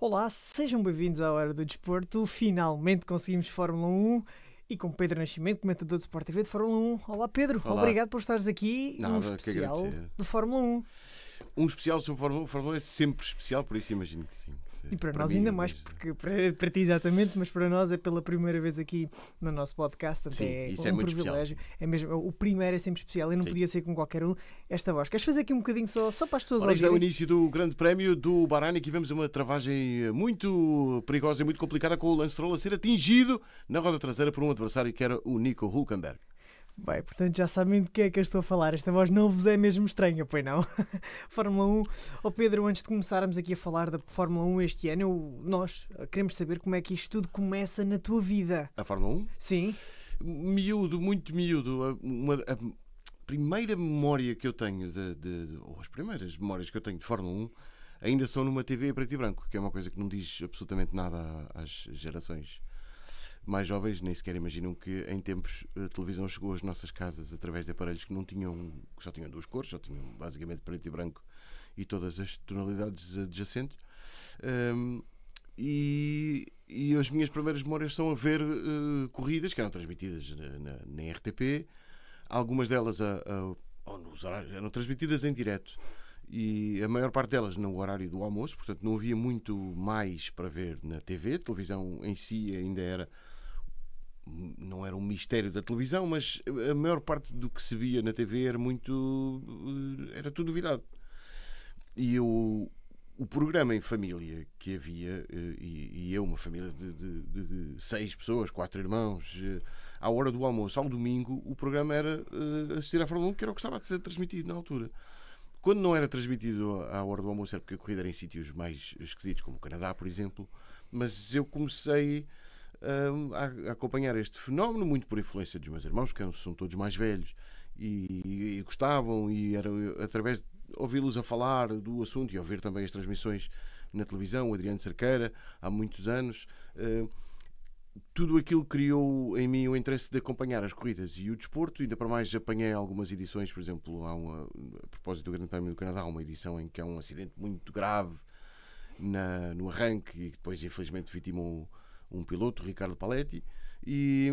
Olá, sejam bem-vindos à Hora do Desporto. Finalmente conseguimos Fórmula 1 e com Pedro Nascimento, comentador do Sport TV de Fórmula 1. Olá, Pedro. Olá. Obrigado por estares aqui Nada, um especial de Fórmula 1. Um especial sobre Fórmula 1. Fórmula 1 é sempre especial, por isso imagino que sim. E para, para nós, mim, ainda é mais, porque para, para, ti exatamente, mas para nós é pela primeira vez aqui no nosso podcast, portanto é isso um é muito privilégio. Especial. É mesmo, o primeiro é sempre especial, eu não Sim. podia ser com qualquer um esta voz. Queres fazer aqui um bocadinho só, só para as pessoas Ora, é o início do Grande Prémio do Bahrein e tivemos uma travagem eh, muito perigosa e muito complicada com o Lance Stroll a ser atingido na roda traseira por um adversário que era o Nico Hulkenberg. Bem, portanto já sabem de que é que eu estou a falar. Esta voz não vos é mesmo estranha, pois não? Fórmula 1. Oh Pedro, antes de começarmos aqui a falar da Fórmula 1 este ano, eu, nós eh, queremos saber como é que isto tudo começa na tua vida. A Fórmula 1? Sim. Miúdo, muito miúdo. Uma, a primeira memória que eu tenho, de, de, ou as primeiras memórias que eu tenho de Fórmula 1, ainda são numa TV preto e branco, que é uma coisa que não diz absolutamente nada às gerações mais jovens nem sequer imaginam que em tempos a eh, televisão chegou às nossas casas através de aparelhos que não tinham, que só tinham duas cores, só tinham basicamente preto e branco e todas as tonalidades adjacentes. Um, e, e, as minhas primeiras memórias são a ver uh, corridas que eram transmitidas na, na, na RTP, algumas delas a, a, nos horários, eram transmitidas em direto e a maior parte delas no horário do almoço, portanto não havia muito mais para ver na TV, a televisão em si ainda era não era um mistério da televisão, mas a maior parte do que se via na TV era muito. Eh, era tudo novidade. E eu, o programa em família que havia, eh, e, eu, uma família de, de, de, seis pessoas, quatro irmãos, eh, à hora do almoço, ao domingo, o programa era assistir à Fórmula 1, que era o que estava a ser transmitido na altura. Quando não era transmitido à hora do almoço, era é porque a corrida era em sítios mais esquisitos, como o Canadá, por exemplo, mas eu comecei a, acompanhar este fenómeno, muito por influência dos meus irmãos, que são todos mais velhos e, e, gostavam, e era através de ouvi-los a falar do assunto e ouvir também as transmissões na televisão, o Adriano Cerqueira, há muitos anos. tudo aquilo criou em mim o interesse de acompanhar as corridas e o desporto, ainda para mais apanhei algumas edições, por exemplo, há uma, a propósito do Grande Prémio do Canadá, há uma edição em que há um acidente muito grave na, no arranque e depois infelizmente vitimou um piloto, Ricardo Paletti, e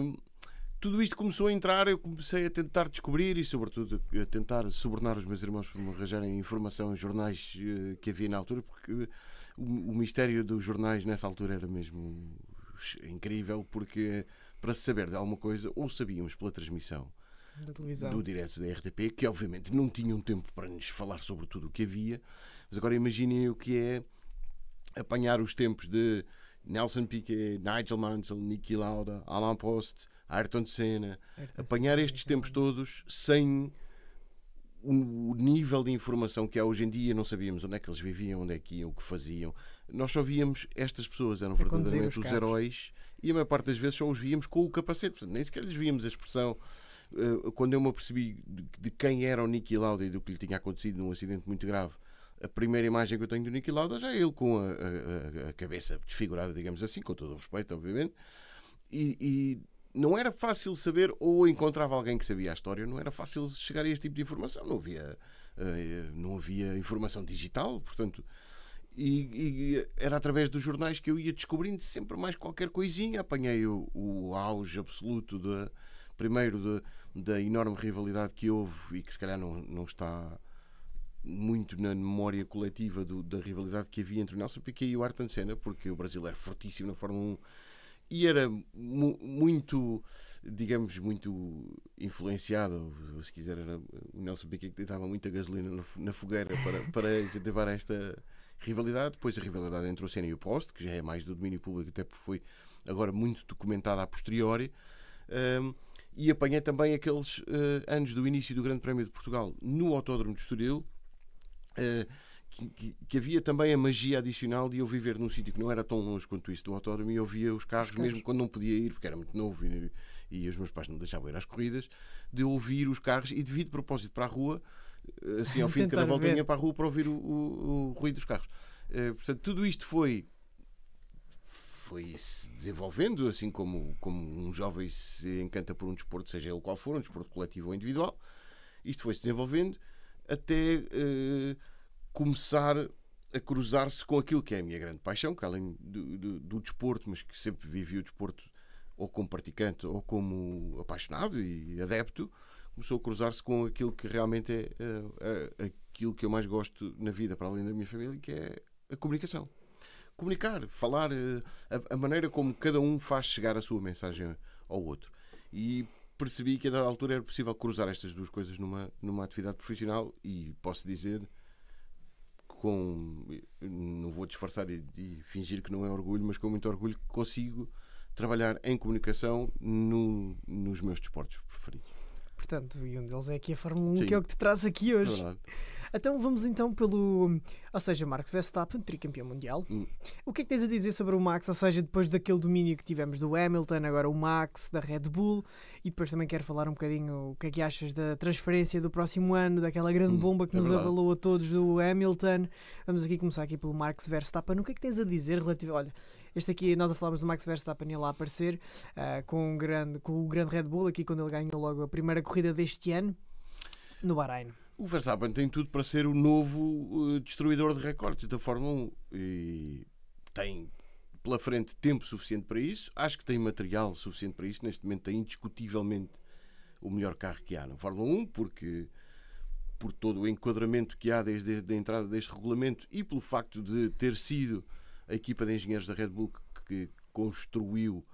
tudo isto começou a entrar, eu comecei a tentar descobrir e, sobretudo, a tentar subornar os meus irmãos para me arranjarem informação em jornais eh, que havia na altura, porque eh, o mistério dos jornais nessa altura era mesmo incrível, porque para se saber de alguma coisa, ou sabíamos pela transmissão do direto da RTP, que obviamente não tinham tempo para nos falar sobre tudo o que havia, mas agora imaginem o que é apanhar os tempos de Nelson Piquet, Nigel Mansell, Niki Lauda, Alain Prost, Ayrton Senna, apanhar estes tempos todos sem o nível de informação que há hoje em dia, não sabíamos onde é que eles viviam, onde é que iam, o que faziam. Nós só víamos estas pessoas, eram verdadeiramente os, os heróis, e a maior parte das vezes só os víamos com o capacete, nem sequer lhes víamos a expressão. Eh, quando eu me apercebi de quem era o Niki Lauda e do que lhe tinha acontecido num acidente muito grave, a primeira imagem que eu tenho do Niki Lauda já é ele com a, a, a, cabeça desfigurada, digamos assim, com todo o respeito, obviamente. E, e, não era fácil saber, ou encontrava alguém que sabia a história, não era fácil chegar a este tipo de informação. Não havia, eh, não havia informação digital, portanto. E, e, era através dos jornais que eu ia descobrindo sempre mais qualquer coisinha. Apanhei o, o auge absoluto, de, primeiro, de, da enorme rivalidade que houve e que se calhar não, não está muito na memória coletiva do, da rivalidade que havia entre o Nelson Piquet e o Ayrton Senna, porque o Brasil era fortíssimo na Fórmula 1 e era mu muito, digamos, muito influenciado, se quiser, era o Nelson Piquet que deitava muita gasolina na fogueira para, para incentivar esta rivalidade. Depois a rivalidade entre o Senna e o Prost, que já é mais do domínio público, até porque foi agora muito documentada a posteriori. Um, e apanhei também aqueles uh, anos do início do Grande Prémio de Portugal no Autódromo de Estoril, eh, que, que, havia também a magia adicional de eu viver num sítio que não era tão longe quanto isso do autódromo e eu via os carros, os mesmo quando não podia ir, porque era muito novo e, e os meus pais não deixavam ir às corridas, de ouvir os carros e de vir de propósito para a rua, eh, assim ao fim de cada volta para a rua para ouvir o, o, o ruído dos carros. Eh, portanto, tudo isto foi foi se desenvolvendo, assim como, como um jovem se encanta por um desporto, seja ele qual for, um desporto coletivo ou individual. Isto foi se desenvolvendo até uh, começar a cruzar-se com aquilo que é a minha grande paixão, que além do, do, do, desporto, mas que sempre vivi o desporto ou como praticante ou como apaixonado e adepto, começou a cruzar-se com aquilo que realmente é uh, uh, aquilo que eu mais gosto na vida, para além da minha família, que é a comunicação. Comunicar, falar, eh, a, a maneira como cada um faz chegar a sua mensagem ao outro. E percebi que a dada altura era possível cruzar estas duas coisas numa, numa atividade profissional e posso dizer com não vou disfarçar e, e fingir que não é orgulho, mas com muito orgulho que consigo trabalhar em comunicação no, nos meus desportos preferidos. Portanto, e um deles é aqui a Fórmula 1, Sim. que é o que te traz aqui hoje. É verdade. Então vamos então pelo. Ou seja, Max Verstappen, tricampeão mundial. Hum. O que é que tens a dizer sobre o Max? Ou seja, depois daquele domínio que tivemos do Hamilton, agora o Max, da Red Bull, e depois também quero falar um bocadinho o que é que achas da transferência do próximo ano, daquela grande hum, bomba que é nos verdade. abalou a todos do Hamilton. Vamos aqui começar aqui pelo Max Verstappen. O que é que tens a dizer relativo. Olha, este aqui nós a falámos do Max Verstappen ele lá aparecer uh, com, um grande, com o grande Red Bull aqui quando ele ganhou logo a primeira corrida deste ano no Bahrein o Verstappen tem tudo para ser o novo eh, destruidor de recordes da Fórmula 1 e tem pela frente tempo suficiente para isso. Acho que tem material suficiente para isso. Neste momento é indiscutivelmente o melhor carro que há na Fórmula 1, porque por todo o enquadramento que há desde, a entrada deste regulamento e pelo facto de ter sido a equipa de engenheiros da Red Bull que construiu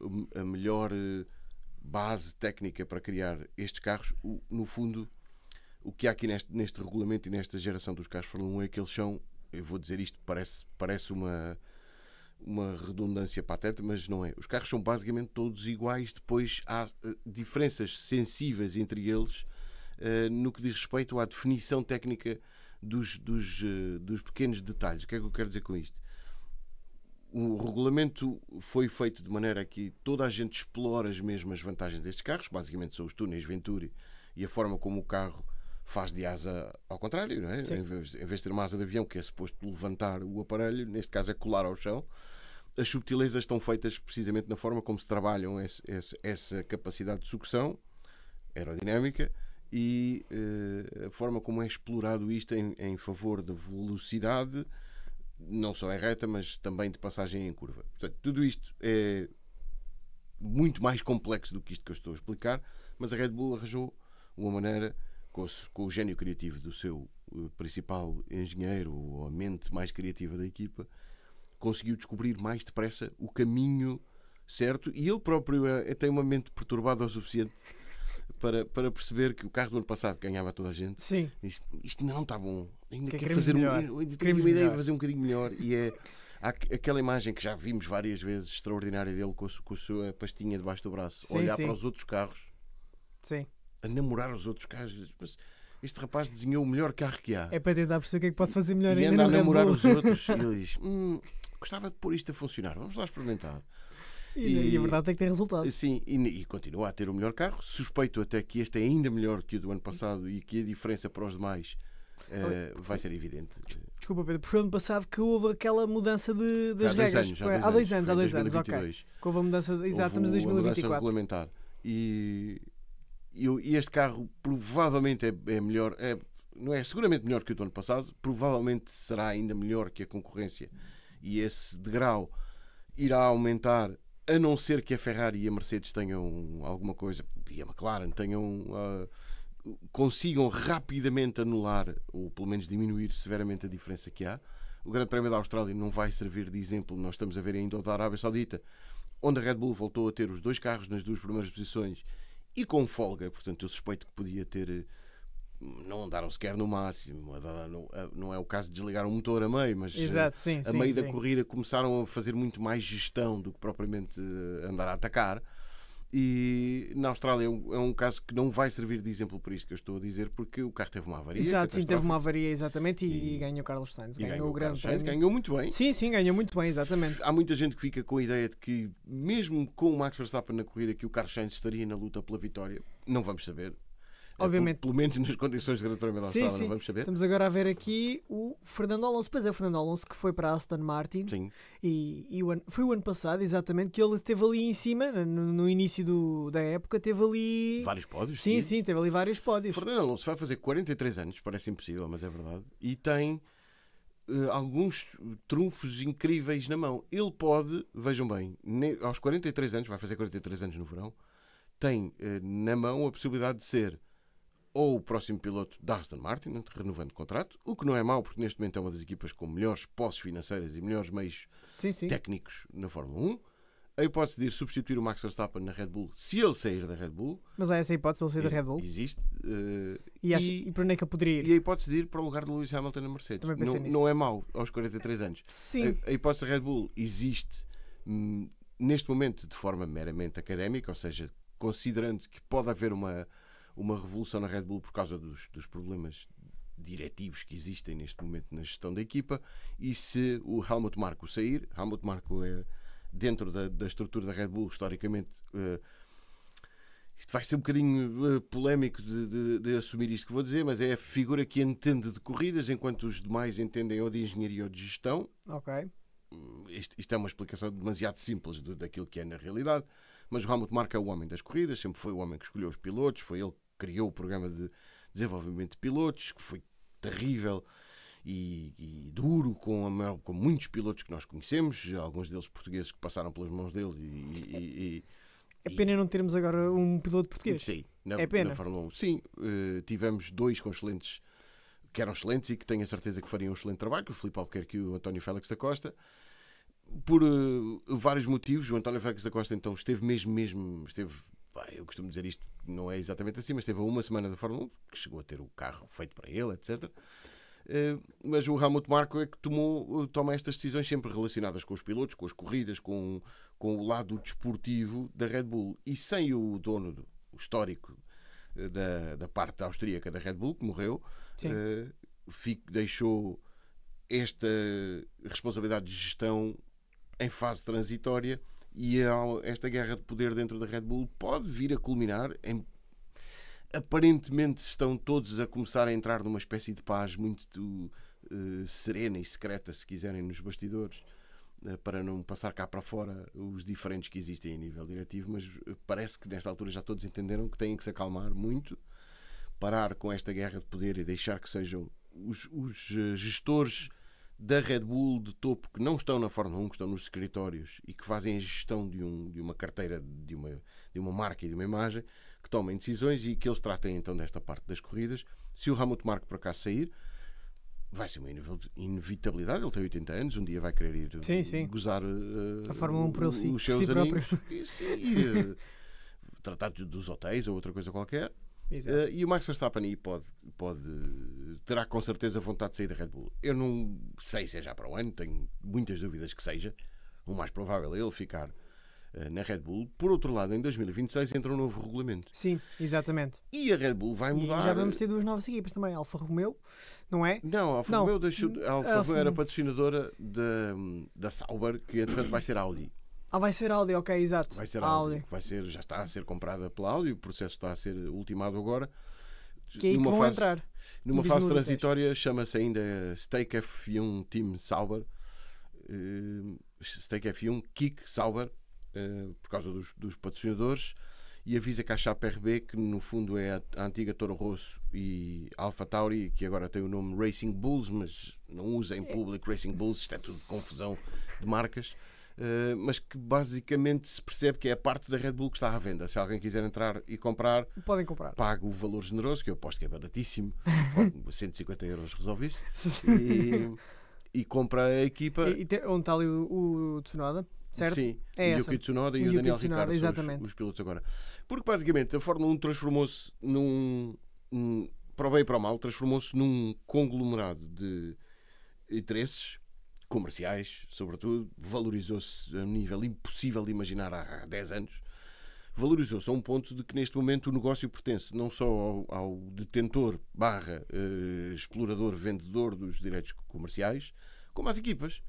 hum, a melhor eh, base técnica para criar estes carros, no fundo o que há aqui neste, neste regulamento e nesta geração dos carros Fórmula 1 é que eles são, eu vou dizer isto, parece, parece uma, uma redundância pateta, mas não é. Os carros são basicamente todos iguais, depois há uh, diferenças sensíveis entre eles uh, no que diz respeito à definição técnica dos, dos, uh, dos pequenos detalhes. O que é que eu quero dizer com isto? o regulamento foi feito de maneira que toda a gente explora as mesmas vantagens destes carros, basicamente são os túneis Venturi e a forma como o carro faz de asa ao contrário, não é? Em vez, em vez, de ter uma asa de avião que é suposto levantar o aparelho, neste caso é colar ao chão. As subtilezas estão feitas precisamente na forma como se trabalham esse, esse, essa capacidade de sucção aerodinâmica e eh, a forma como é explorado isto em, em favor da velocidade, não só em é reta, mas também de passagem em curva. Portanto, tudo isto é muito mais complexo do que isto que eu estou a explicar, mas a Red Bull arranjou uma maneira com, com o gênio criativo do seu eh, principal engenheiro ou a mente mais criativa da equipa, conseguiu descobrir mais depressa o caminho certo e ele próprio é, é tem uma mente perturbada o suficiente para, para perceber que o carro do ano passado ganhava toda a gente. Sim. isto ainda não está bom. Ainda que quer fazer um, ainda tenho uma ideia melhor. de fazer um bocadinho melhor. E é aquela imagem que já vimos várias vezes, extraordinária dele, com, com a sua pastinha debaixo do braço, sim, olhar sim. para os outros carros. Sim a namorar os outros carros. Mas este rapaz desenhou o melhor carro que há. É para tentar perceber o que é que pode fazer melhor e ainda. E anda a namorar os outros. E ele diz: hum, gostava de pôr isto a funcionar, vamos lá experimentar. E, e, a verdade é que tem resultado. Sim, e, e, continua a ter o melhor carro. Suspeito até que este é ainda melhor que o do ano passado e que a diferença para os demais uh, vai ser evidente. Desculpa, Pedro, porque foi ano passado que houve aquela mudança de, das há regras. Dois anos, há, dois dois anos, há dois anos, há dois anos, ok. Que houve a mudança, exato, estamos em 2024. regulamentar. E e este carro provavelmente é, é melhor, é, não é seguramente melhor que o do ano passado, provavelmente será ainda melhor que a concorrência e esse degrau irá aumentar, a não ser que a Ferrari e a Mercedes tenham alguma coisa, e a McLaren tenham. Uh, consigam rapidamente anular ou pelo menos diminuir severamente a diferença que há. O Grande Prémio da Austrália não vai servir de exemplo, nós estamos a ver ainda o da Arábia Saudita, onde a Red Bull voltou a ter os dois carros nas duas primeiras posições e com folga. Portanto, eu suspeito que podia ter. Eh, não andaram sequer no máximo. Não é o caso de desligar o motor a meio, mas eh, Exato, sim, a meio sim. da corrida começaram a fazer muito mais gestão do que propriamente eh, andar a atacar. E na Austrália é um, é um, caso que não vai servir de exemplo para isto que eu estou a dizer, porque o carro teve uma avaria. Exato, sim, teve uma avaria, exatamente, e, e ganhou Carlos Sainz. Ganhou, ganhou o grande Sainz, ganhou muito bem. Sim, sim, ganhou muito bem, exatamente. Há muita gente que fica com a ideia de que, mesmo com o Max Verstappen na corrida, que o Carlos Sainz estaria na luta pela vitória. Não vamos saber. É, Obviamente. pelo menos nas condições de grande Prêmio da Austrália, não vamos saber. Estamos agora a ver aqui o Fernando Alonso. Pois é, o Fernando Alonso que foi para a Aston Martin. Sim. E, e o foi o ano passado, exatamente, que ele esteve ali em cima, no, no início do, da época, teve ali. Vários pódios? Sim, sim, sim, teve ali vários pódios. Fernando Alonso vai fazer 43 anos, parece impossível, mas é verdade. E tem. Uh, alguns trunfos incríveis na mão. Ele pode, vejam bem, ne, aos 43 anos, vai fazer 43 anos no verão, tem uh, na mão a possibilidade de ser ou o próximo piloto da Aston Martin, renovando o contrato, o que não é mau, porque neste momento é uma das equipas com melhores posses financeiras e melhores meios sim, sim. técnicos na Fórmula 1. A hipótese de ir substituir o Max Verstappen na Red Bull, se ele sair da Red Bull. Mas há essa hipótese de ele sair da Red Bull? Existe. Uh, e, acha, e, e para onde é que ele poderia ir? E a hipótese de ir para o lugar de Lewis Hamilton na Mercedes. Não, não, é mau, aos 43 anos. Sim. A, a hipótese da Red Bull existe hum, neste momento de forma meramente académica, ou seja, considerando que pode haver uma uma revolução na Red Bull por causa dos, dos problemas diretivos que existem neste momento na gestão da equipa e se o Helmut Marko sair, Helmut Marko é dentro da, da estrutura da Red Bull historicamente uh, isto vai ser um bocadinho uh, polémico de, de, de, assumir isto que vou dizer, mas é a figura que entende de corridas enquanto os demais entendem ou de engenharia ou de gestão. Ok. Isto, isto é uma explicação demasiado simples do, daquilo que é na realidade, mas o Helmut Marko é o homem das corridas, sempre foi o homem que escolheu os pilotos, foi ele que criou o programa de desenvolvimento de pilotos, que foi terrível e, e duro com, maior, com, muitos pilotos que nós conhecemos, alguns deles portugueses que passaram pelas mãos dele e, e, é pena não termos agora um piloto português. Sim, na, é pena. na Fórmula 1. Sim, eh, tivemos dois com excelentes, que eram excelentes e que tenho a certeza que fariam um excelente trabalho, o Filipe Albuquerque e o António Félix da Costa. Por uh, vários motivos, o António Félix da Costa então esteve mesmo, mesmo, esteve, eu costumo dizer isto não é exatamente assim, mas teve uma semana da Fórmula 1, que chegou a ter o carro feito para ele, etc. Eh, mas o Helmut Marco é que tomou, eh, toma estas decisões sempre relacionadas com os pilotos, com as corridas, com, com o lado desportivo da Red Bull. E sem o dono do, o histórico eh, da, da parte austríaca da Red Bull, que morreu, uh, fico, deixou esta responsabilidade de gestão em fase transitória e esta guerra de poder dentro da Red Bull pode vir a culminar em aparentemente estão todos a começar a entrar numa espécie de paz muito uh, serena e secreta, se quiserem, nos bastidores, eh, para não passar cá para fora os diferentes que existem a nível diretivo, mas eh, parece que nesta altura já todos entenderam que têm que se acalmar muito, parar com esta guerra de poder e deixar que sejam os, os gestores da Red Bull de topo que não estão na Fórmula 1, que estão nos escritórios e que fazem a gestão de, um, de uma carteira, de uma, de uma marca e de uma imagem, que tomem decisões e que eles tratem então desta parte das corridas. Se o Hamilton Marco por acaso sair, vai ser uma inevitabilidade. Ele tem 80 anos, um dia vai querer ir sim, sim. gozar uh, a Fórmula 1 por ele si, os seus si amigos, e, sim, e, uh, tratar dos hotéis ou outra coisa qualquer. Uh, e o Max Verstappen aí pode, pode, terá com certeza vontade de sair da Red Bull. Eu não sei se é já para o ano, tenho muitas dúvidas que seja. O mais provável é ele ficar uh, na Red Bull. Por outro lado, em 2026 entra um novo regulamento. Sim, exatamente. E a Red Bull vai mudar. E já vamos ter duas novas equipas também, Alfa Romeo, não é? Não, Alfa não. Romeo deixou, Alfa... Romeo era patrocinadora da, da Sauber, que entretanto vai ser Audi. Ah, vai ser áudio, ok, exato. Vai ser ah, áudio, Vai ser, já está a ser comprada pela áudio, o processo está a ser ultimado agora. Que é numa que vão fase, entrar. Numa fase transitória chama-se ainda Steak F1 Team Sauber. Uh, Steak F1 Kick Sauber, uh, por causa dos, dos, patrocinadores. E avisa que a chapa RB, que no fundo é a, a antiga Toro Rosso e Alfa Tauri, que agora tem o nome Racing Bulls, mas não usa em é. público Racing Bulls, isto é tudo confusão de marcas. Eh, mas que basicamente se percebe que é a parte da Red Bull que está à venda. Se alguém quiser entrar e comprar, podem comprar. Paga o valor generoso, que eu aposto que é baratíssimo. 150 euros resolvi isso. E, e, compra a equipa. E, e te, onde está ali o, o Tsunoda? certo? Sim, é Yuki essa. Tsunoda e Yuki o Daniel Tsunoda, Ricardo, os, os, pilotos agora. Porque basicamente a Fórmula 1 transformou-se num, para o bem e para o mal, transformou-se num conglomerado de interesses comerciais, sobretudo, valorizou-se a um nível impossível de imaginar há 10 anos. Valorizou-se a um ponto de que neste momento o negócio pertence não só ao, ao detentor barra eh, explorador vendedor dos direitos comerciais, como às equipas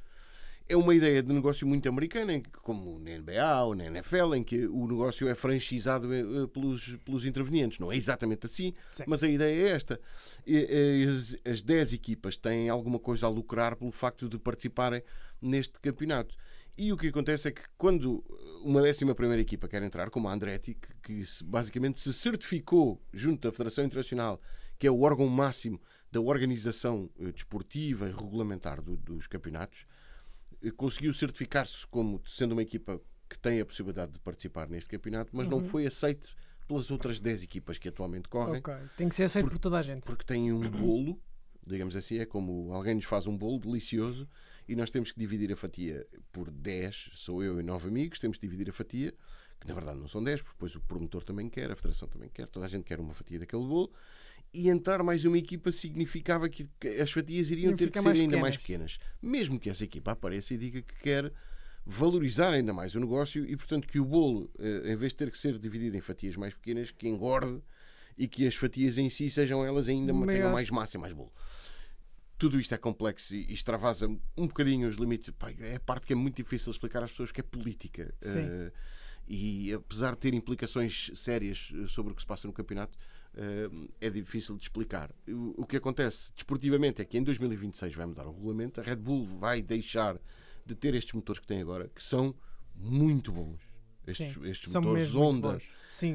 é uma ideia de negócio muito americana, como na NBA ou na NFL, em que o negócio é franchizado eh, eh, pelos, pelos intervenientes. Não é exatamente assim, Sim. mas a ideia é esta. Eh, as, 10 equipas têm alguma coisa a lucrar pelo facto de participarem neste campeonato. E o que acontece é que quando uma décima primeira equipa quer entrar, como a Andretti, que, que basicamente se certificou junto da Federação Internacional, que é o órgão máximo da organização desportiva e regulamentar do, dos campeonatos, eh, conseguiu certificar-se como sendo uma equipa que tem a possibilidade de participar neste campeonato, mas uhum. não foi aceito pelas outras 10 equipas que atualmente correm. Okay. Tem que ser aceito por, por toda a gente. Porque tem um bolo, digamos assim, é como alguém nos faz um bolo delicioso e nós temos que dividir a fatia por 10, sou eu e 9 amigos, temos que dividir a fatia, que na verdade não são 10, porque depois o promotor também quer, a federação também quer, toda a gente quer uma fatia daquele bolo e entrar mais uma equipa significava que as fatias iriam ter que ser mais ainda pequenas. mais pequenas. Mesmo que essa equipa apareça e diga que quer valorizar ainda mais o negócio e, portanto, que o bolo, eh, em vez de ter que ser dividido em fatias mais pequenas, que engorde e que as fatias em si sejam elas ainda tenham mais massa e mais bolo. Tudo isto é complexo e extravasa um bocadinho os limites. Pai, é a parte que é muito difícil explicar às pessoas que é política. Uh, e apesar de ter implicações sérias sobre o que se passa no campeonato, é difícil de explicar. O que acontece desportivamente é que em 2026 vai mudar o regulamento, a Red Bull vai deixar de ter estes motores que tem agora, que são muito bons. Estes, Sim, estes motores Honda,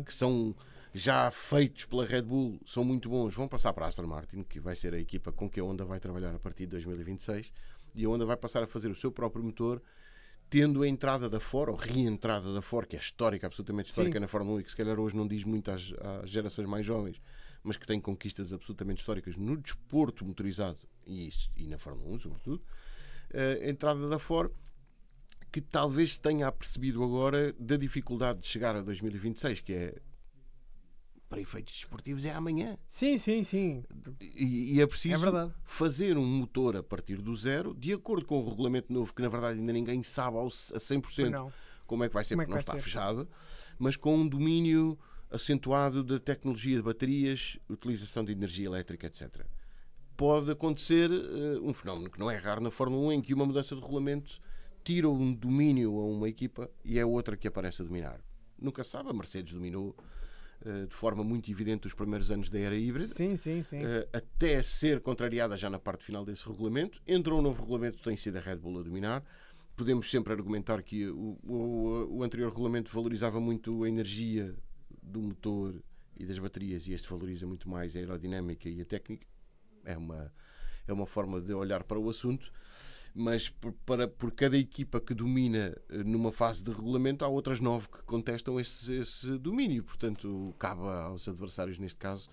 que são já feitos pela Red Bull, são muito bons, vão passar para a Aston Martin, que vai ser a equipa com que a Honda vai trabalhar a partir de 2026, e a Honda vai passar a fazer o seu próprio motor tendo a entrada da FOR, ou reentrada da FOR, que é histórica, absolutamente histórica Sim. na Fórmula 1 e que se calhar hoje não diz muito às, às gerações mais jovens, mas que tem conquistas absolutamente históricas no desporto motorizado e, e na Fórmula 1, sobretudo, a eh, entrada da FOR que talvez tenha apercebido agora da dificuldade de chegar a 2026, que é para efeitos desportivos é amanhã. Sim, sim, sim. E, e é preciso é fazer um motor a partir do zero, de acordo com o regulamento novo, que na verdade ainda ninguém sabe ao, a 100% não. como é que vai ser, como é porque não está ser? fechado, mas com um domínio acentuado da tecnologia de baterias, utilização de energia elétrica, etc. Pode acontecer uh, um fenómeno que não é raro na Fórmula 1, em que uma mudança de regulamento tira um domínio a uma equipa e é outra que aparece a dominar. Nunca sabe, a Mercedes dominou eh, de forma muito evidente os primeiros anos da era híbrida. Sim, sim, sim. Eh, até ser contrariada já na parte final desse regulamento. Entrou um novo regulamento, tem sido a Red Bull a dominar. Podemos sempre argumentar que o, o, o anterior regulamento valorizava muito a energia do motor e das baterias e este valoriza muito mais a aerodinâmica e a técnica. É uma, é uma forma de olhar para o assunto mas por, para, por cada equipa que domina eh, numa fase de regulamento, há outras nove que contestam esse, esse domínio. Portanto, cabe aos adversários, neste caso,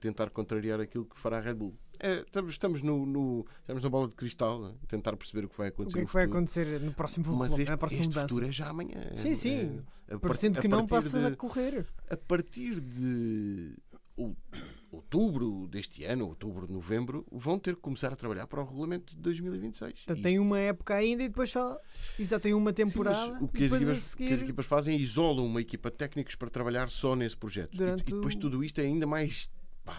tentar contrariar aquilo que fará a Red Bull. É, estamos, estamos, no, no, estamos na bola de cristal, né? tentar perceber o que vai acontecer. O que, é que vai acontecer no próximo Mas este, na próxima este futuro é já amanhã. Sim, é? sim. É, Parecendo que não de, a correr. A partir de. Ou, outubro deste ano, outubro, novembro, vão ter que começar a trabalhar para o regulamento de 2026. Então, tem uma época ainda e depois só. já tem uma temporada. Sim, o que, as equipas, seguir... que as equipas fazem é isolam uma equipa de técnicos para trabalhar só nesse projeto. Durante... E, e depois tudo isto é ainda mais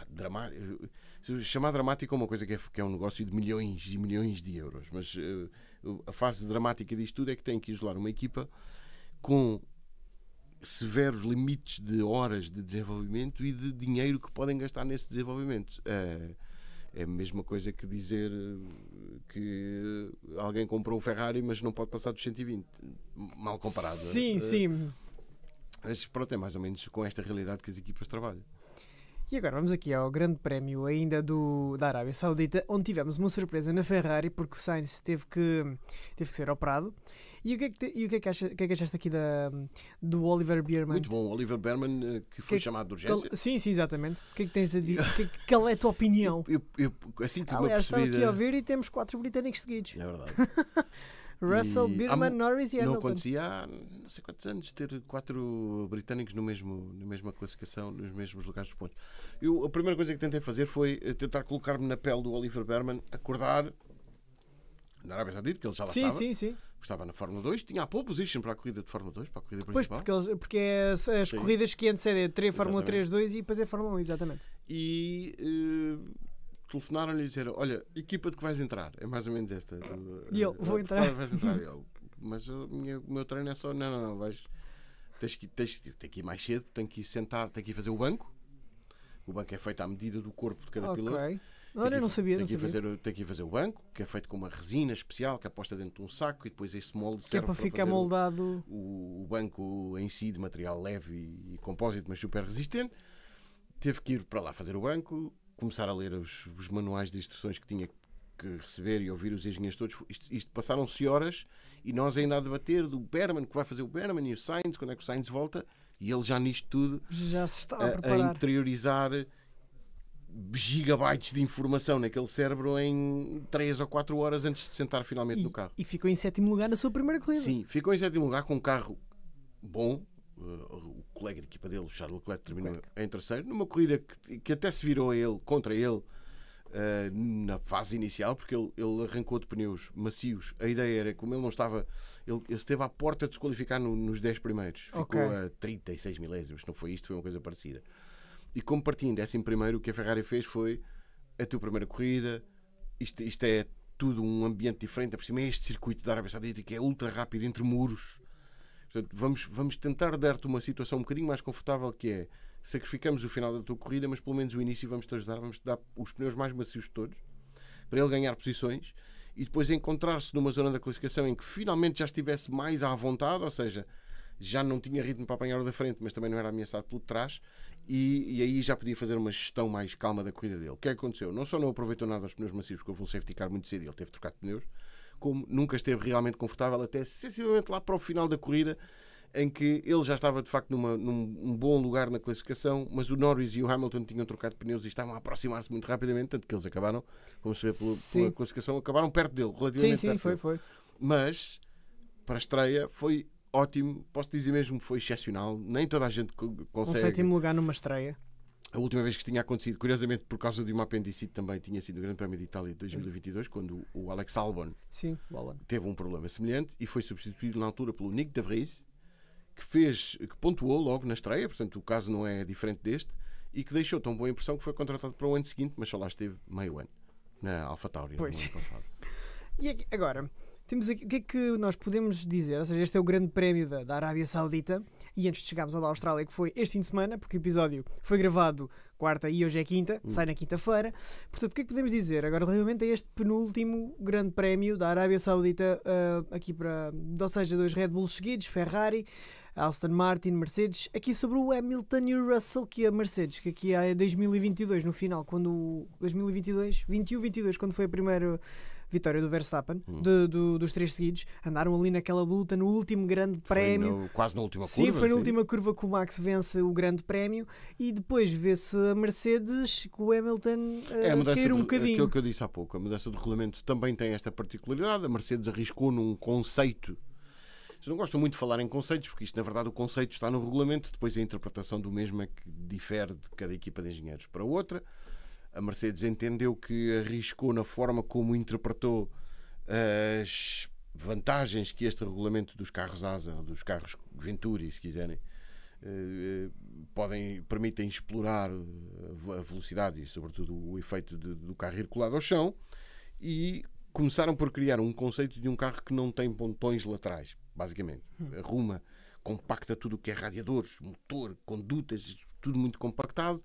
dramático. Eh, chamar dramático é uma coisa que é, que é, um negócio de milhões e milhões de euros, mas uh, a fase dramática disto tudo é que tem que isolar uma equipa com severos limites de horas de desenvolvimento e de dinheiro que podem gastar nesse desenvolvimento. Uh, é a mesma coisa que dizer que alguém comprou um Ferrari, mas não pode passar dos 120. Mal comparado. É? Sim, uh, sim. Mas pronto, é mais ou menos com esta realidade que as equipas trabalham. E agora vamos aqui ao Grande Prémio ainda do, da Arábia Saudita, onde tivemos uma surpresa na Ferrari, porque o Sainz teve que, teve que ser operado e o que é que, o que, é que, acha, que, é que achaste aqui da, do Oliver Bierman? Muito bom, Oliver Bierman, eh, que foi que, é chamado de urgência. sim, sim, exatamente. O que é que tens a dizer? É que, qual é a tua opinião? Eu, eu, assim que Aliás, percebida... aqui a ouvir e temos quatro britânicos seguidos. É verdade. Russell, Bierman, Norris e Hamilton. Não acontecia há não sei quantos anos ter quatro britânicos no mesmo, na mesma classificação, nos mesmos lugares dos pontos. Eu, a primeira coisa que tentei fazer foi eh, tentar colocar-me na pele do Oliver Berman, acordar, na Arábia Saudita, que ele já lá sim, estava. Sim, sim, Estava na Fórmula 2, tinha a pole position para a corrida de Fórmula 2, para a corrida principal. Pois, porque, eles, porque é as, as corridas que antecedem a Fórmula 3, 2 e depois é Fórmula 1, exatamente. E uh, telefonaram-lhe e disseram: Olha, equipa de que vais entrar? É mais ou menos esta. E ele, vou entrar. Vais entrar. ele, mas o meu, o meu treino é só: Não, não, não, vais. Tens que, tens, tipo, tens que ir mais cedo, tens que ir sentar, tens que ir fazer o banco. O banco é feito à medida do corpo de cada okay. piloto Olha, eu não sabia, tem não que sabia. Fazer, tem que ir fazer o banco, que é feito com uma resina especial que aposta dentro de um saco e depois esse molde que é serve é para, ficar moldado. O, o, banco em si de material leve e, e compósito, mas super resistente. Teve que ir para lá fazer o banco, começar a ler os, os manuais de instruções que tinha que receber e ouvir os engenheiros todos. Isto, isto passaram-se horas e nós ainda a debater do Berman, que vai fazer o Berman e o Sainz, quando é que o Sainz volta. E ele já nisto tudo já se está a, a, a interiorizar gigabytes de informação naquele cérebro em 3 ou 4 horas antes de sentar finalmente e, no carro. E ficou em sétimo lugar na sua primeira corrida. Sim, ficou em sétimo lugar com um carro bom. Uh, o colega de equipa dele, Charles Leclerc, terminou Leclerc. em terceiro, numa corrida que, que, até se virou a ele, contra ele, uh, na fase inicial, porque ele, ele, arrancou de pneus macios. A ideia era, como ele não estava, ele, ele esteve à porta de desqualificar no, nos 10 primeiros, ficou okay. a 36 milésimos. Não foi isto, foi uma coisa parecida. E como partindo assim primeiro, o que a Ferrari fez foi a tua primeira corrida, isto, isto é tudo um ambiente diferente, por cima é este circuito da Arábia Saudita que é ultra rápido entre muros. Portanto, vamos, vamos tentar dar-te uma situação um bocadinho mais confortável que é sacrificamos o final da tua corrida, mas pelo menos o início vamos te ajudar, vamos te dar os pneus mais macios de todos para ele ganhar posições e depois encontrar-se numa zona da classificação em que finalmente já estivesse mais à vontade, ou seja, já não tinha ritmo para apanhar o da frente, mas também não era ameaçado pelo de trás, e, e, aí já podia fazer uma gestão mais calma da corrida dele. O que é que aconteceu? Não só não aproveitou nada os pneus macios, porque houve um safety car muito cedo e ele teve trocado de pneus, como nunca esteve realmente confortável, até sensivelmente lá para o final da corrida, em que ele já estava de facto numa, num bom lugar na classificação, mas o Norris e o Hamilton tinham trocado pneus e estavam a aproximar-se muito rapidamente, tanto que eles acabaram, como se vê pela, pela classificação, acabaram perto dele, relativamente sim, sim, perto foi, Foi. Mas, para a estreia, foi ótimo, posso dizer mesmo que foi excepcional. Nem toda a gente consegue. Um sétimo lugar numa estreia. A última vez que tinha acontecido, curiosamente por causa de uma apendicite também, tinha sido o Grande Prémio de Itália de 2022, quando o Alex Albon Sim, teve um problema semelhante e foi substituído na altura pelo Nick de Vries, que fez, que pontuou logo na estreia, portanto o caso não é diferente deste, e que deixou tão boa impressão que foi contratado para o ano seguinte, mas só lá esteve meio ano, na AlphaTauri, no ano passado. e agora, temos aqui, o que é que nós podemos dizer? Ou seja, este é o grande prémio da, da Arábia Saudita. E antes de chegarmos ao da Austrália, que foi este fim de semana, porque o episódio foi gravado quarta e hoje é quinta, hum. sai na quinta-feira. Portanto, o que é que podemos dizer agora relativamente a este penúltimo grande prémio da Arábia Saudita, uh, aqui para. Ou seja, dois Red Bulls seguidos, Ferrari. Aston Martin, Mercedes, aqui sobre o Hamilton e o Russell, que a é Mercedes, que aqui é 2022, no final, quando. 2022? 21, 22, quando foi a primeira vitória do Verstappen, hum. de, do, dos três seguidos. Andaram ali naquela luta no último grande foi prémio. No, quase na última sim, curva. Sim, foi na última curva que o Max vence o grande prémio e depois vê-se a Mercedes com o Hamilton é, a eh, cair um bocadinho. Aquilo que eu disse há pouco, a mudança do regulamento também tem esta particularidade. A Mercedes arriscou num conceito eu não gosto muito de falar em conceitos, porque isto, na verdade, o conceito está no regulamento, depois a interpretação do mesmo é que difere de cada equipa de engenheiros para outra a Mercedes entendeu que arriscou na forma como interpretou as vantagens que este regulamento dos carros asa, dos carros Venturi, se quiserem, eh, eh, podem, permitem explorar eh, a velocidade e, sobretudo, o efeito de, do carro ir colado ao chão e começaram por criar um conceito de um carro que não tem pontões laterais, basicamente. Hum. Arruma, compacta tudo o que é radiadores, motor, condutas, tudo muito compactado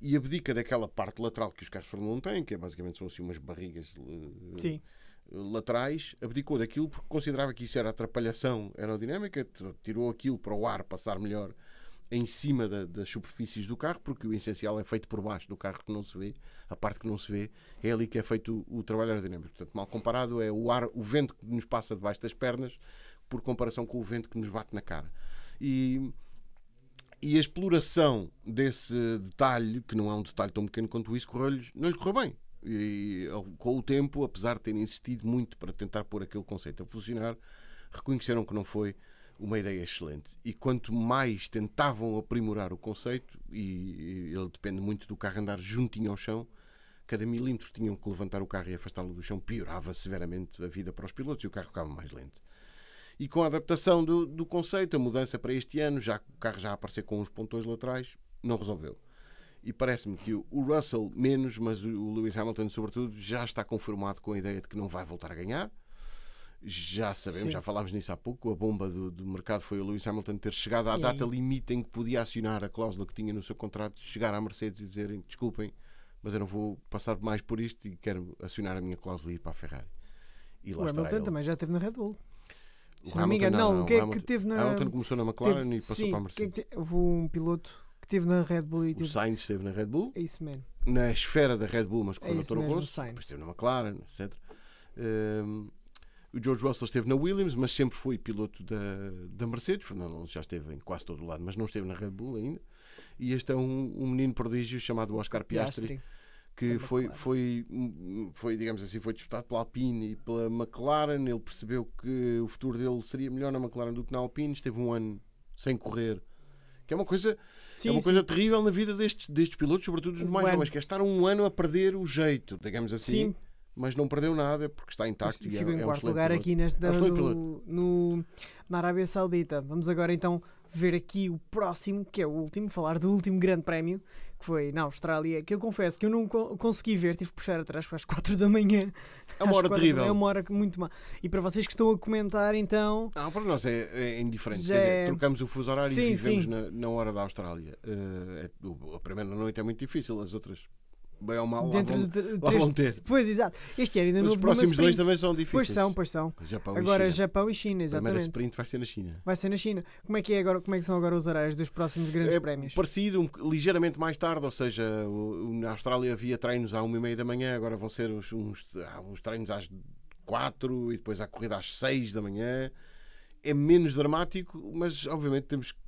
e abdica daquela parte lateral que os carros de Fórmula 1 têm, que é, basicamente são assim umas barrigas eh, Sim. laterais, abdicou daquilo porque considerava que isso era atrapalhação aerodinâmica, tirou aquilo para o ar passar melhor em cima da, das superfícies do carro, porque o essencial é feito por baixo do carro que não se vê, a parte que não se vê, é ali que é feito o, o trabalho aerodinâmico. Portanto, mal comparado é o ar, o vento que nos passa debaixo das pernas, por comparação com o vento que nos bate na cara. E e a exploração desse detalhe, que não é um detalhe tão pequeno quanto isso, correu-lhes, não correu bem. E com o tempo, apesar de terem insistido muito para tentar pôr aquele conceito a funcionar, reconheceram que não foi uma ideia excelente. E quanto mais tentavam aprimorar o conceito, e ele depende muito do carro andar juntinho ao chão, cada milímetro tinham que levantar o carro e afastá-lo do chão, piorava severamente a vida para os pilotos e o carro ficava mais lento e com a adaptação do, do conceito, a mudança para este ano, já o carro já apareceu com uns pontões laterais, não resolveu. E parece-me que o, Russell menos, mas o Lewis Hamilton, sobretudo, já está conformado com a ideia de que não vai voltar a ganhar. Já sabemos, Sim. já falámos nisso há pouco. A bomba do, do, mercado foi o Lewis Hamilton ter chegado à e data aí? limite em que podia acionar a cláusula que tinha no seu contrato, chegar à Mercedes e dizerem desculpem, mas eu não vou passar mais por isto e quero acionar a minha cláusula e ir para a Ferrari. E lá o Hamilton também já esteve na Red Bull. Se o não me engano, não. não, o que é que teve na. Hamilton começou na McLaren teve, e passou sim, para a Mercedes. Que é que te... Houve um piloto que teve na Red Bull e O Sainz esteve na Red Bull. É isso mesmo. Na esfera da Red Bull, mas com é o Dr. Rosso Esteve na McLaren, etc. Um, ehm, o George Russell esteve na Williams, mas sempre foi piloto da, da Mercedes. Fernando Alonso já esteve em quase todo o lado, mas não esteve na Red Bull ainda. E este é um, um menino prodígio chamado Oscar Piastri. Piastri que então, foi, foi, hum, hum, foi, digamos assim, foi disputado pela Alpine e pela McLaren. Ele percebeu que o futuro dele seria melhor na McLaren do que na Alpine. Esteve um ano sem correr, que é uma coisa, é sim, é uma coisa terrível na vida destes, destes pilotos, sobretudo dos um mais jovens, que é estar um ano a perder o jeito, digamos assim. Sim. Mas não perdeu nada porque está intacto e é, em é quarto um lugar piloto. aqui neste, é um no, no, na Arábia Saudita. Vamos agora então ver aqui o próximo, que é o último, falar do último grande prémio, que foi na Austrália, que eu confesso que eu não co consegui ver, tive que puxar atrás para as 4 da manhã. É uma hora terrível. É uma hora muito má. E para vocês que estão a comentar, então. Ah, para nós é, é indiferente. Quer dizer, é- trocamos o fuso horário sim, e vivemos na, na, hora da Austrália. Uh, é, a primeira noite é muito difícil, as outras Bem ou mal, dentro lá vão, de lá vão ter. Pois, exato. Este ano ainda Mas não Os próximos dois também são difíceis. Pois são, pois são. Japão agora, Japão e China, exatamente. A primeira sprint vai ser na China. Vai ser na China. Como é que, é agora, como é que são agora os horários dos próximos grandes é prémios? Parecido, um, ligeiramente mais tarde, ou seja, na Austrália havia treinos à 1h30 da manhã, agora vão ser uns, uns, uns treinos às 4 e depois a corrida às 6 da manhã é menos dramático, mas obviamente temos que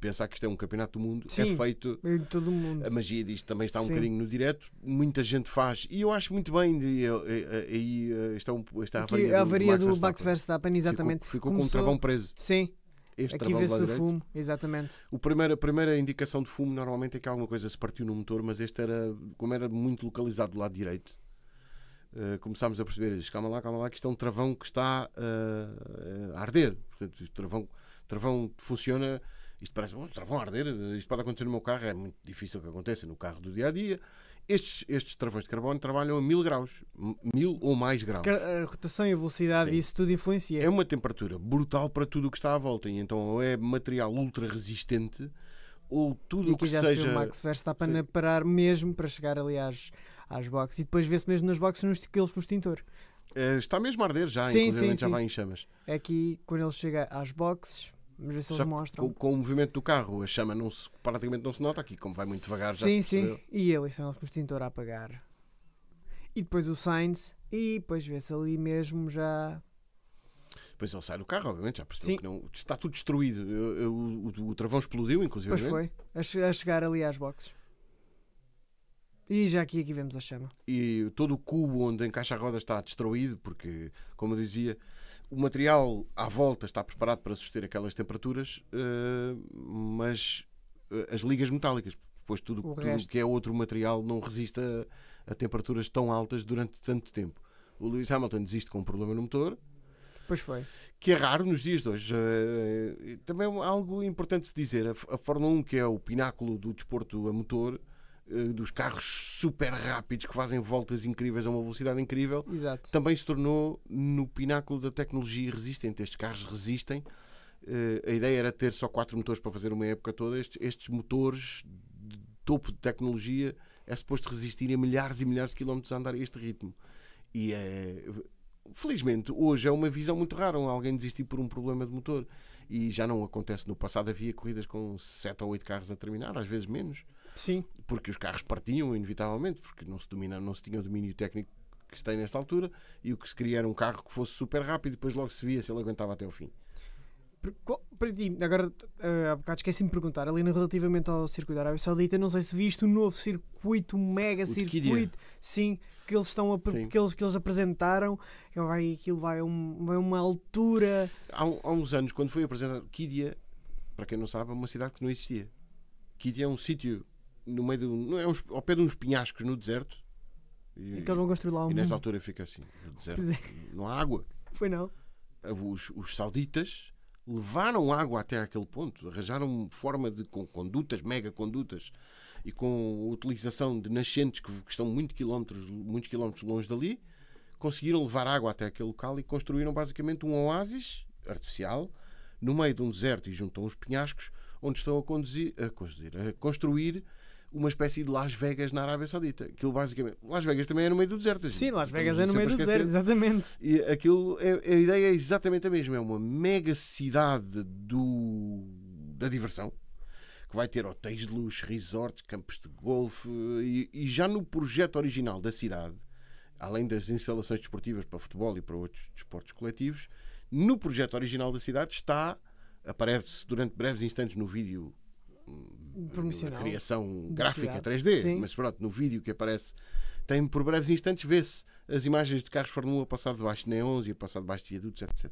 pensar que isto é um campeonato do mundo, é Sim, é feito em todo o mundo. A magia disto também está um Sim. bocadinho no direto, muita gente faz, e eu acho muito bem, eh, eh, aí eh, está, um, está a avaria, a varia do, do Max Verstappen, exatamente. Ficou, ficou com um travão preso. Sim. Este Aqui vê-se o fumo, exatamente. O primeiro, a primeira indicação de fumo normalmente é que alguma coisa se partiu no motor, mas este era, como era muito localizado do lado direito, eh, começámos a perceber, diz, calma lá, calma lá, que isto é um travão que está uh, a arder. Portanto, o travão, travão funciona, isto parece um oh, travão a arder, eh, isto pode acontecer no meu carro, é muito difícil que aconteça no carro do dia a dia. Estes, estes travões de carbono trabalham a mil graus, mil ou mais graus. A rotação e a velocidade, Sim. isso tudo influencia. É uma temperatura brutal para tudo o que está à volta, e então ou é material ultra resistente ou tudo o que seja. E aqui já se viu o Max Verstappen Sim. a parar mesmo para chegar, aliás, às boxes e depois vê-se mesmo nas boxes nos que eles com o extintor. É, eh, está mesmo a arder já, sim, inclusive sim, já sim. vai em chamas. É aqui quando ele chega às boxes, vamos ver se já eles mostram. Com, com, o movimento do carro, a chama não se, praticamente não se nota aqui, como vai muito devagar já. Sim, sim. E ele eles é com o extintor a apagar. E depois o Sainz, e depois vê-se ali mesmo já depois ele sai do carro, obviamente, já percebeu Sim. que não, está tudo destruído. O, o, o, o travão explodiu, inclusive. Pois é? foi, a, a, chegar ali às boxes. E já aqui, aqui vemos a chama. E todo o cubo onde encaixa a roda está destruído, porque, como eu dizia, o material à volta está preparado para suster aquelas temperaturas, eh, mas eh, as ligas metálicas, pois tudo, tudo resto... que é outro material não resiste a, a, temperaturas tão altas durante tanto tempo. O Lewis Hamilton desiste com um problema no motor. Pois foi. Que é raro nos dias de hoje. Eh, também é algo importante se dizer. A Fórmula 1, que é o pináculo do desporto a motor, eh, dos carros super rápidos que fazem voltas incríveis a uma velocidade incrível, Exato. também se tornou no pináculo da tecnologia resistente. Estes carros resistem. Eh, a ideia era ter só quatro motores para fazer uma época toda. Estes, estes motores de topo de tecnologia é suposto resistir a milhares e milhares de quilómetros a andar a este ritmo. E é. Felizmente, hoje é uma visão muito rara alguém desistir por um problema de motor. E já não acontece. No passado havia corridas com 7 ou 8 carros a terminar, às vezes menos. Sim. Porque os carros partiam, inevitavelmente, porque não se, domina, não se tinha o domínio técnico que se tem nesta altura, e o que se queria era um carro que fosse super rápido e depois logo se via se ele aguentava até o fim. Para ti, agora uh, há bocado esqueci de perguntar, Alina, relativamente ao circuito da Arábia Saudita, não sei se viste o novo circuito, mega o circuito, sim, que eles estão a, que eles, que eles apresentaram, vai, aquilo vai a um, vai uma altura. Há, há, uns anos, quando foi apresentado, Kidia, para quem não sabe, é uma cidade que não existia. Kidia é um sítio no meio do, não é, uns, ao pé de uns penhascos no deserto. E, então vão construir lá um. E nesta altura fica assim: no deserto, é. não há água. Foi não. Os, os sauditas levaram água até aquele ponto, arranjaram forma de com condutas, mega condutas e com a utilização de nascentes que, que estão muito quilómetros, muitos quilómetros longe dali, conseguiram levar água até aquele local e construíram basicamente um oásis artificial no meio de um deserto e juntam uns penhascos onde estão a conduzir a, conduzir, a construir uma espécie de Las Vegas na Arábia Saudita. Aquilo basicamente. Las Vegas também é no meio do deserto. Sim, Las Vegas é no meio do deserto, exatamente. E aquilo, é, é, a ideia é exatamente a mesma. É uma mega cidade do, da diversão que vai ter hotéis de luxo, resorts, campos de golfe e, e já no projeto original da cidade, além das instalações desportivas para futebol e para outros desportos coletivos, no projeto original da cidade está aparece durante breves instantes no vídeo hum, na criação gráfica 3D, Sim. mas pronto, no vídeo que aparece, tem por breves instantes vê-se as imagens de carros Fórmula a passar debaixo de neons e a passar debaixo de viadutos, etc.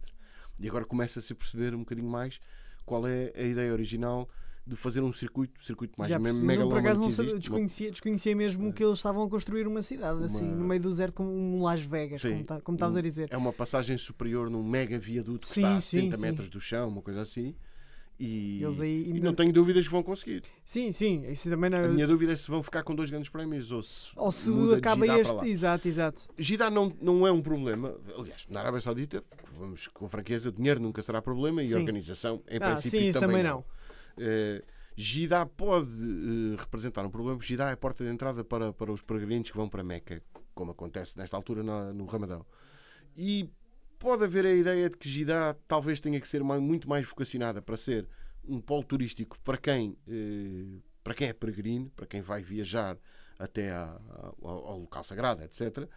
E agora começa-se a perceber um bocadinho mais qual é a ideia original de fazer um circuito, circuito mais mega longo. megalomano por acaso não desconhecia, desconhecia mesmo é. que eles estavam a construir uma cidade uma... assim, no meio do deserto como um Las Vegas, sim, como tá, estavas um, a dizer. É uma passagem superior num mega viaduto que sim, está a 70 sim, metros do chão, uma coisa assim. E, aí, e, não tenho dúvidas que vão conseguir. Sim, sim. Isso também não... A minha dúvida é se vão ficar com dois grandes prémios ou se. Ou se acaba este. Exato, exato. Gidá não, não é um problema. Aliás, na Arábia Saudita, vamos com franqueza, o dinheiro nunca será problema e a organização, em ah, princípio, sim, isso também, não. não. Eh, Gidá pode uh, representar um problema, porque Gidá é a porta de entrada para, para os peregrinos que vão para Meca, como acontece nesta altura na, no Ramadão. E pode haver a ideia de que Gidá talvez tenha que ser muito mais vocacionada para ser um polo turístico para quem, eh, para quem é peregrino, para quem vai viajar até ao local sagrado, etc.,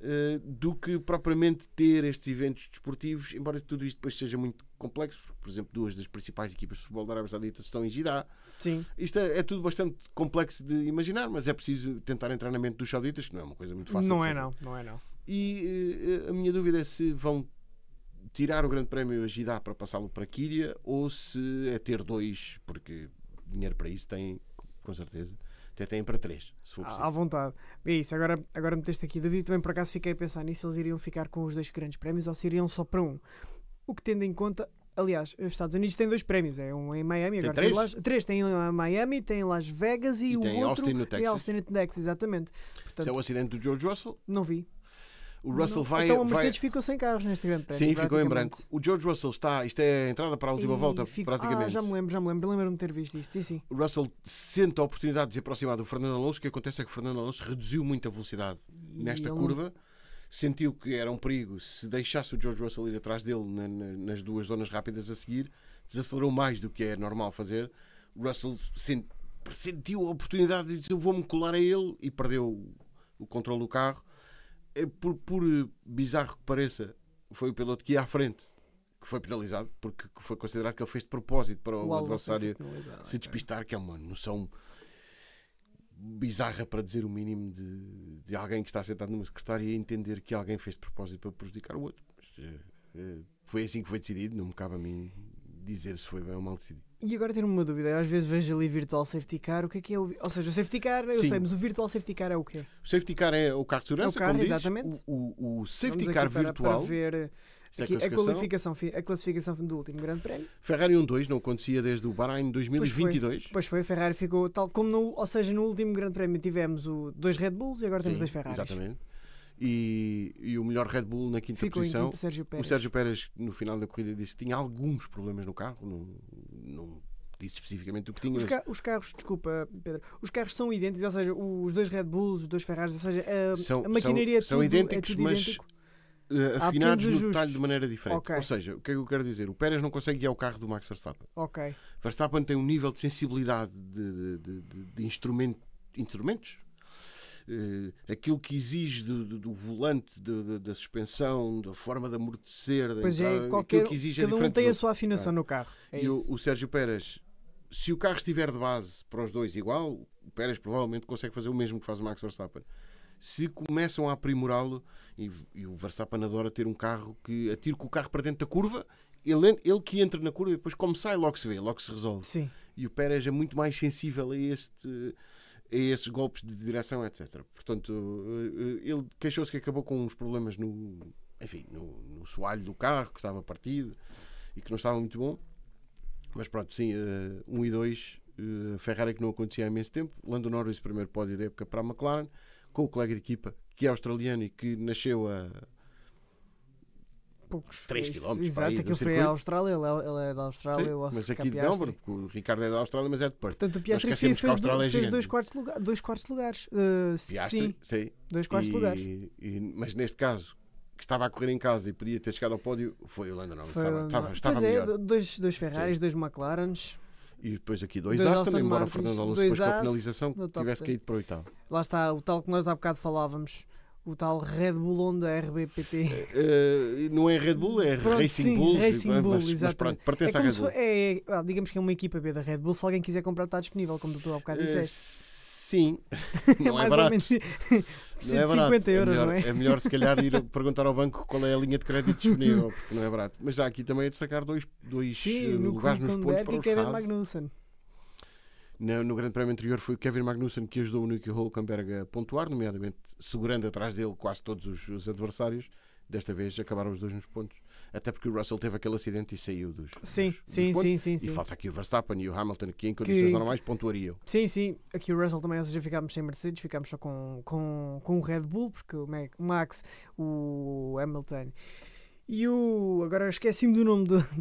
eh, do que propriamente ter estes eventos desportivos, embora tudo isto depois seja muito complexo, porque, por exemplo, duas das principais equipas de futebol da Arábia Saudita estão em Gidá. Sim. Isto é, é, tudo bastante complexo de imaginar, mas é preciso tentar entrar na mente dos sauditas, que não é uma coisa muito fácil. Não é não, não é não. E eh, eh, a minha dúvida é se vão tirar o Grande Prémio e Gidá para passá-lo para Quíria ou se é ter dois, porque dinheiro para isso tem, com certeza. Até tem para três, se for possível. À vontade. É isso, agora, agora meteste aqui dúvida também por acaso fiquei a pensar nisso, eles iriam ficar com os dois grandes prémios ou se iriam só para um. O que tendo em conta, aliás, os Estados Unidos têm dois prémios, é um em Miami, tem agora três? tem Las, três, tem em Miami, tem em Las Vegas e, e o tem outro Austin, no Texas. em Austin, no Texas, exatamente. Portanto, Isso é o acidente do George Russell? Não vi. O Russell não, vai. Então a Mercedes vai... ficou sem carros neste grande prémio. Sim, ficou em branco. O George Russell está. Isto é a entrada para a última e volta, fico... praticamente. Ah, já me lembro, já me lembro. Lembro-me de ter visto isto. Sim, sim. O Russell sente a oportunidade de se aproximar do Fernando Alonso. O que acontece é que o Fernando Alonso reduziu muito a velocidade e nesta ele... curva. Sentiu que era um perigo se deixasse o George Russell ir atrás dele na, na, nas duas zonas rápidas a seguir. Desacelerou mais do que é normal fazer. O Russell sent... sentiu a oportunidade de dizer: Vou-me colar a ele e perdeu o controle do carro eh, por, por eh, bizarro que pareça, foi o piloto que ia à frente que foi penalizado porque foi considerado que ele fez de propósito para o, o adversário se despistar, que é uma noção bizarra para dizer o mínimo de, de alguém que está sentado numa secretária entender que alguém fez de propósito para prejudicar o outro. Mas, eh, foi assim que foi decidido, não me cabe a mim dizer se foi bem ou mal decidido. E agora tenho uma dúvida, às vezes vejo ali virtual safety car, o que é que é o... Ou seja, o safety car, eu Sim. sei, mas o virtual safety car é o quê? O safety car é o carro de segurança, é o carro, como exatamente. o, o, o, safety Vamos car virtual... Para ver é aqui, a, classificação. A, classificação, do último grande prémio. Ferrari 1-2 não acontecia desde o Bahrein 2022. Pois foi, pois foi, a Ferrari ficou tal como, no, ou seja, no último grande prémio tivemos o, dois Red Bulls e agora temos Sim, dois Ferraris. exatamente e, e o melhor Red Bull na quinta Ficou posição. quinto, Sérgio Pérez. O Sérgio Pérez, no final da corrida, disse que tinha alguns problemas no carro, não, não disse especificamente o que tinha. Os, ca os, carros, desculpa, Pedro, os carros são idênticos, ou seja, os dois Red Bulls, os dois Ferraris, ou seja, a, são, a maquinaria são, é são tudo, idênticos, é tudo mas idêntico. Eh, afinados no detalhe de maneira diferente. Okay. Ou seja, o que é que eu quero dizer? O Pérez não consegue guiar o carro do Max Verstappen. Verstappen tem um nível de sensibilidade de, de, de, de instrumento, instrumentos eh, aquilo que exige do, do, do volante, do, da suspensão, da forma de amortecer, da pois é, entrada, é, qualquer, aquilo que exige é cada é diferente. Um tem a sua afinação no carro. É e o, o Sérgio Pérez, se o carro estiver de base para os dois igual, o Pérez provavelmente consegue fazer o mesmo que faz o Max Verstappen se começam a aprimorá-lo e, e, o Verstappen adora ter um carro que atira com o carro para dentro da curva ele, ele que entra na curva e depois como sai logo se vê, logo se resolve Sim. e o Pérez é muito mais sensível a este a esses golpes de direção, etc. Portanto, eh, eh, ele queixou-se que acabou com uns problemas no, enfim, no, no soalho do carro, que estava partido e que não estava muito bom. Mas pronto, sim, 1 eh, um e 2, Ferrari que não acontecia há imenso tempo. Lando Norris, primeiro pódio da época para a McLaren, com o colega de equipa, que é australiano e que nasceu a poucos. 3 km. Exato, aquilo foi à Austrália, ele, é ele é da Austrália. Sim, eu mas aqui de Melbourne, porque o Ricardo é da Austrália, mas é de Porto. Portanto, o Piastri fez, fez, é fez dois quartos, lugar, dois quartos lugares. Uh, Piastri, sim, sim, Dois quartos e, lugares. E, mas neste caso, que estava a correr em casa e podia ter chegado ao pódio, foi o Lando Norris. Estava, estava, estava é, melhor. É, dois, dois Ferraris, sim. dois McLarens. E depois aqui dois, dois e Aston embora Fernando Alonso depois com a penalização tivesse caído para o oitavo. Lá está o tal que nós há bocado falávamos o tal Red Bull Honda RBPT. Uh, eh, eh, não é Red Bull, é pronto, Racing sim, Bulls. Racing mas, Bull, mas, exatamente. Mas pronto, pertence é à Red Bull. É, é, ah, digamos que é uma equipa B da Red Bull. Se alguém quiser comprar, está disponível, como tu há bocado eh, disseste. Uh, Sim, não é barato. Menos... não é, é Euros, é, melhor, não é? é melhor, se calhar ir perguntar ao banco qual é a linha de crédito disponível, porque não é barato. Mas já aqui também é destacar dois, dois Sim, no lugares nos pontos para os Kevin Magnussen no, Grande Prémio anterior foi o Kevin Magnussen que ajudou o Nicky Hulkenberg a pontuar, nomeadamente segurando atrás dele quase todos os, os, adversários. Desta vez acabaram os dois nos pontos, até porque o Russell teve aquele acidente e saiu dos. Sim, dos, sim, dos pontos, sim, sim, sim. E falta aqui o Verstappen e o Hamilton, que em condições que... normais pontuariam. Sim, sim. Aqui o Russell também, ou seja, ficámos sem Mercedes, ficámos só com, com, com o Red Bull, porque o Max, o Hamilton e o. Agora esqueci-me do nome do,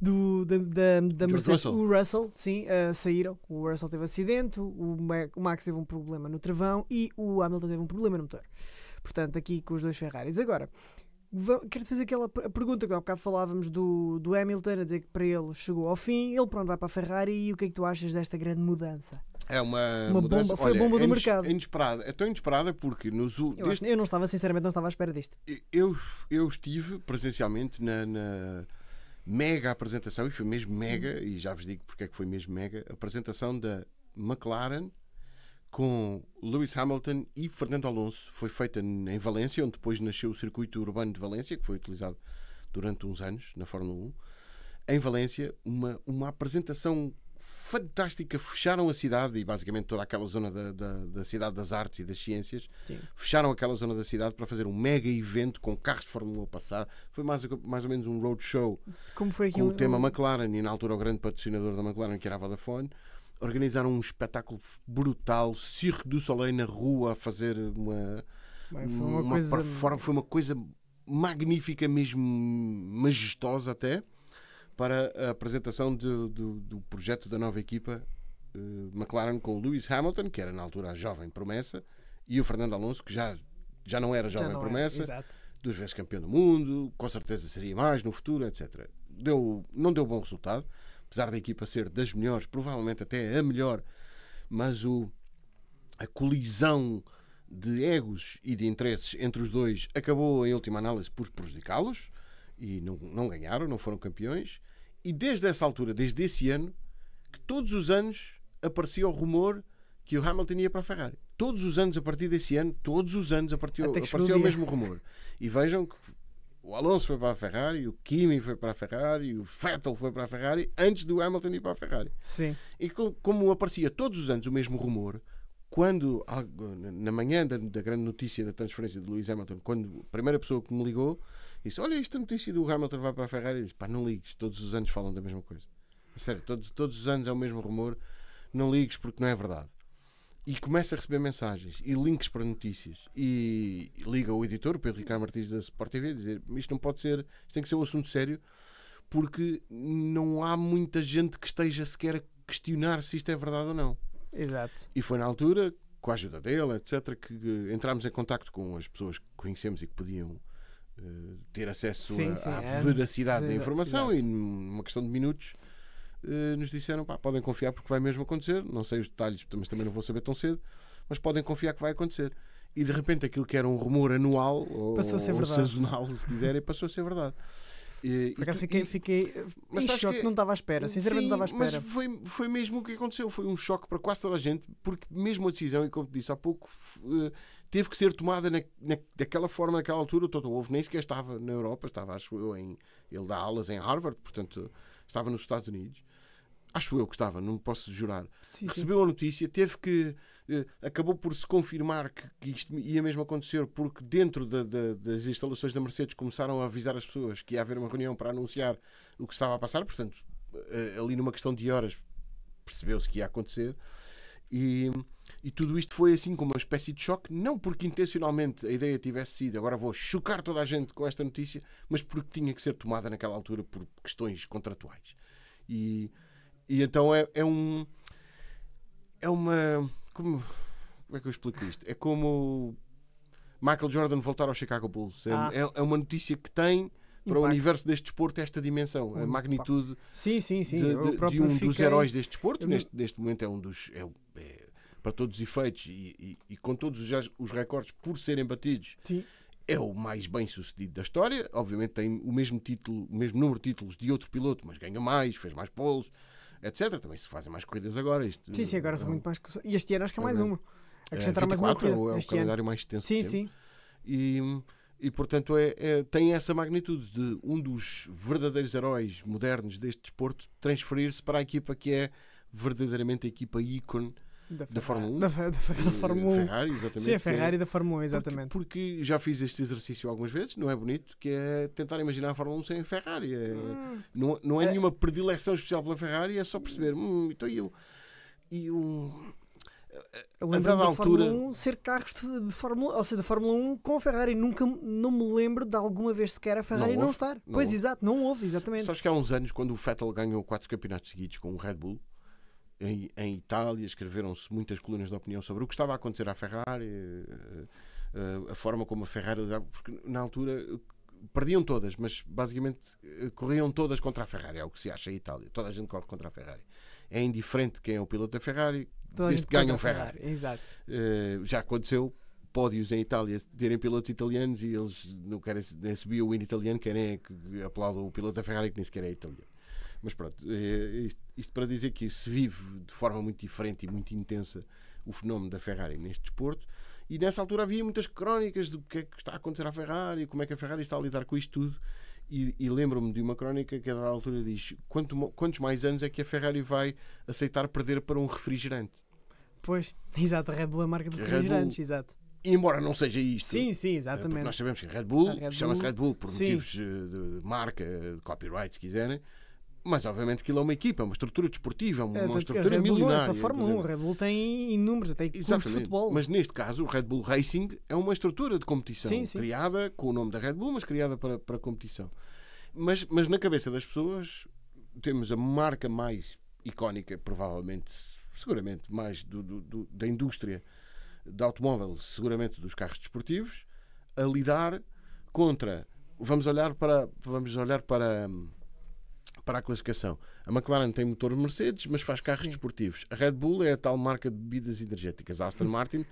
do, da, do, da, da Mercedes. Russell. O Russell, sim, uh, saíram. O Russell teve acidente, o, Mac, o Max teve um problema no travão e o Hamilton teve um problema no motor. Portanto, aqui com os dois Ferraris. Agora, quero-te fazer aquela pergunta que há bocado falávamos do, do Hamilton, a dizer que para ele chegou ao fim, ele pronto vai para a Ferrari e o que é que tu achas desta grande mudança? É uma, uma bomba, foi olha, a bomba do é mercado. É inesperada, é tão inesperada porque nos eu, eu não estava, sinceramente, não estava à espera disto. Eu, eu estive presencialmente na, na mega apresentação, e foi mesmo mega, e já vos digo porque é que foi mesmo mega, apresentação da McLaren com Lewis Hamilton e Fernando Alonso. Foi feita em Valência, onde depois nasceu o circuito urbano de Valência, que foi utilizado durante uns anos na Fórmula 1. Em Valência, uma, uma apresentação fantástica. Fecharam a cidade e basicamente toda aquela zona da, da, da, cidade das artes e das ciências. Sim. Fecharam aquela zona da cidade para fazer um mega evento com carros de Fórmula 1 a passar. Foi mais, mais ou menos um roadshow Como foi com o tema McLaren e na altura o grande patrocinador da McLaren, que era a Vodafone. Organizaram um espetáculo brutal, Cirque du Soleil na rua, a fazer uma. Bem, foi uma, uma coisa... foi uma coisa magnífica, mesmo majestosa até para a apresentação do, do projeto da nova equipa uh, McLaren com o Lewis Hamilton, que era na altura a jovem promessa, e o Fernando Alonso, que já, já não era jovem não promessa, era, duas vezes campeão do mundo, com certeza seria mais no futuro, etc. Deu, não deu bom resultado, apesar da equipa ser das melhores, provavelmente até a melhor, mas o, a colisão de egos e de interesses entre os dois acabou, em última análise, por prejudicá-los e não, não ganharam, não foram campeões. E desde essa altura, desde esse ano, que todos os anos aparecia o rumor que o Hamilton ia para a Ferrari. Todos os anos, a partir desse ano, todos os anos aparecia, aparecia o mesmo rumor. E vejam que o Alonso foi para a Ferrari, o Kimi foi para a Ferrari, o Vettel foi para a Ferrari, antes do Hamilton ir para a Ferrari. Sim. E como aparecia todos os anos o mesmo rumor, quando, na manhã da, grande notícia da transferência de Lewis Hamilton, quando a primeira pessoa que me ligou disse: Olha, isto tem sido o Hamilton vai para a Ferrari. E disse: Pá, não ligues, todos os anos falam da mesma coisa. Sério, todos, todos os anos é o mesmo rumor. Não ligues porque não é verdade. E começa a receber mensagens e links para notícias. E liga o editor, o Pedro Ricardo Martins da Sport TV, a dizer: Isto não pode ser, isto tem que ser um assunto sério, porque não há muita gente que esteja sequer a questionar se isto é verdade ou não. Exato. E foi na altura, com a ajuda dele, etc., que entrámos em contato com as pessoas que conhecemos e que podiam eh, ter acesso sim, sim, à é. veracidade da informação e numa questão de minutos uh, nos disseram pá, podem confiar porque vai mesmo acontecer, não sei os detalhes, mas também não vou saber tão cedo, mas podem confiar que vai acontecer. E de repente aquilo que era um rumor anual ou, ou sazonal, se quiserem, passou a ser verdade. E, Por acaso fiquei, fiquei mas em choque, que... não estava à espera, sinceramente sim, não estava à espera. Mas foi, foi mesmo o que aconteceu, foi um choque para quase toda a gente, porque mesmo a decisão, e como te disse há pouco, eh, teve que ser tomada na, na, daquela forma, naquela altura. O Toto Wolff nem sequer estava na Europa, estava, acho eu, em, ele dá aulas em Harvard, portanto, estava nos Estados Unidos. Acho eu que estava, não posso jurar. Sim, Recebeu a notícia, teve que. Eh, acabou por se confirmar que, que, isto ia mesmo acontecer, porque dentro das instalações da Mercedes começaram a avisar as pessoas que ia haver uma reunião para anunciar o que estava a passar, portanto, eh, ali numa questão de horas percebeu-se que ia acontecer. E, e tudo isto foi assim como uma espécie de choque, não porque intencionalmente a ideia tivesse sido agora vou chocar toda a gente com esta notícia, mas porque tinha que ser tomada naquela altura por questões contratuais. E, e então é, é um. É uma. Como, como é que eu explico isto? É como Michael Jordan voltar ao Chicago Bulls. É, ah. é, é uma notícia que tem para Impacto. o universo deste desporto esta dimensão, a magnitude sim, sim, sim. De, de, de um fiquei... dos heróis deste desporto, neste, neste momento é um dos é, é para todos os efeitos e, e, e com todos os, os recordes por serem batidos, Sim. é o mais bem sucedido da história. Obviamente tem o mesmo título, o mesmo número de títulos de outro piloto, mas ganha mais, fez mais polos, etc. Também se fazem mais corridas agora. Isto, sim, sim, agora são é muito mais. E este ano acho que é mais uma. É, Acrescentar é, mais uma corrida. É o este calendário ano. mais extenso. Sim, sim. E, e portanto é, é, tem essa magnitude de um dos verdadeiros heróis modernos deste desporto transferir-se para a equipa que é verdadeiramente a equipa ícone da, Fórmula 1. Da, da, da Fórmula 1. Eh, Ferrari, exatamente. Sim, a é Ferrari é, da Fórmula 1, exatamente. Porque, porque, já fiz este exercício algumas vezes, não é bonito, que é tentar imaginar a Fórmula 1 sem a Ferrari. É, hum. não, não é, é nenhuma predileção especial pela Ferrari, é só perceber, hum, então eu... E um, Lembro-me da altura... Fórmula 1 ser carros de, de, Fórmula, ou seja, da Fórmula 1 com a Ferrari. Nunca não me lembro de alguma vez sequer a Ferrari não, não estar. Não pois houve. exato, não houve, exatamente. Sabes que há uns anos, quando o Fettel ganhou quatro campeonatos seguidos com o Red Bull, em, em Itália escreveram-se muitas colunas de opinião sobre o que estava a acontecer à Ferrari, eh, eh, a, forma como a Ferrari lidava, porque na altura eh, perdiam todas, mas basicamente corriam todas contra a Ferrari, é o que se acha em Itália. Toda a gente corre contra a Ferrari. É indiferente quem é o piloto da Ferrari, Toda desde que ganham um Ferrari. Ferrari. Exato. Uh, já aconteceu pódios em Itália terem pilotos italianos e eles não querem nem subir o hino italiano, querem é que aplaudam o piloto da Ferrari que nem sequer é italiano. Mas pronto, é, é, isto, isto, para dizer que se vive de forma muito diferente e muito intensa o fenómeno da Ferrari neste desporto. E nessa altura havia muitas crónicas do que é que está a acontecer à Ferrari, como é que a Ferrari está a lidar com isto tudo. E, e lembro-me de uma crónica que a dada altura diz: quanto, quantos mais anos é que a Ferrari vai aceitar perder para um refrigerante? Pois, exato, a Red Bull é a marca de refrigerantes, Bull... exato embora não seja isto. Sim, sim, é, exatamente. Nós sabemos que Red Bull, Bull chama-se Red Bull por sim. motivos eh, de marca, de copyright, se quiserem. Mas obviamente aquilo é uma equipa, é uma estrutura desportiva, é uma, é, uma estrutura Red Bull, é milionária. Essa Fórmula 1, o Red Bull tem inúmeros, até clubes de futebol. Mas neste caso, o Red Bull Racing é uma estrutura de competição sim, sim. criada com o nome da Red Bull, mas criada para, para competição. Mas, mas na cabeça das pessoas temos a marca mais icónica, provavelmente, seguramente mais do, do, do, da indústria de automóvel, seguramente dos carros desportivos, a lidar contra. Vamos olhar para. Vamos olhar para hum, para a classificação. A McLaren tem motor Mercedes, mas faz carros Sim. desportivos. A Red Bull é a tal marca de bebidas energéticas. A Aston Martin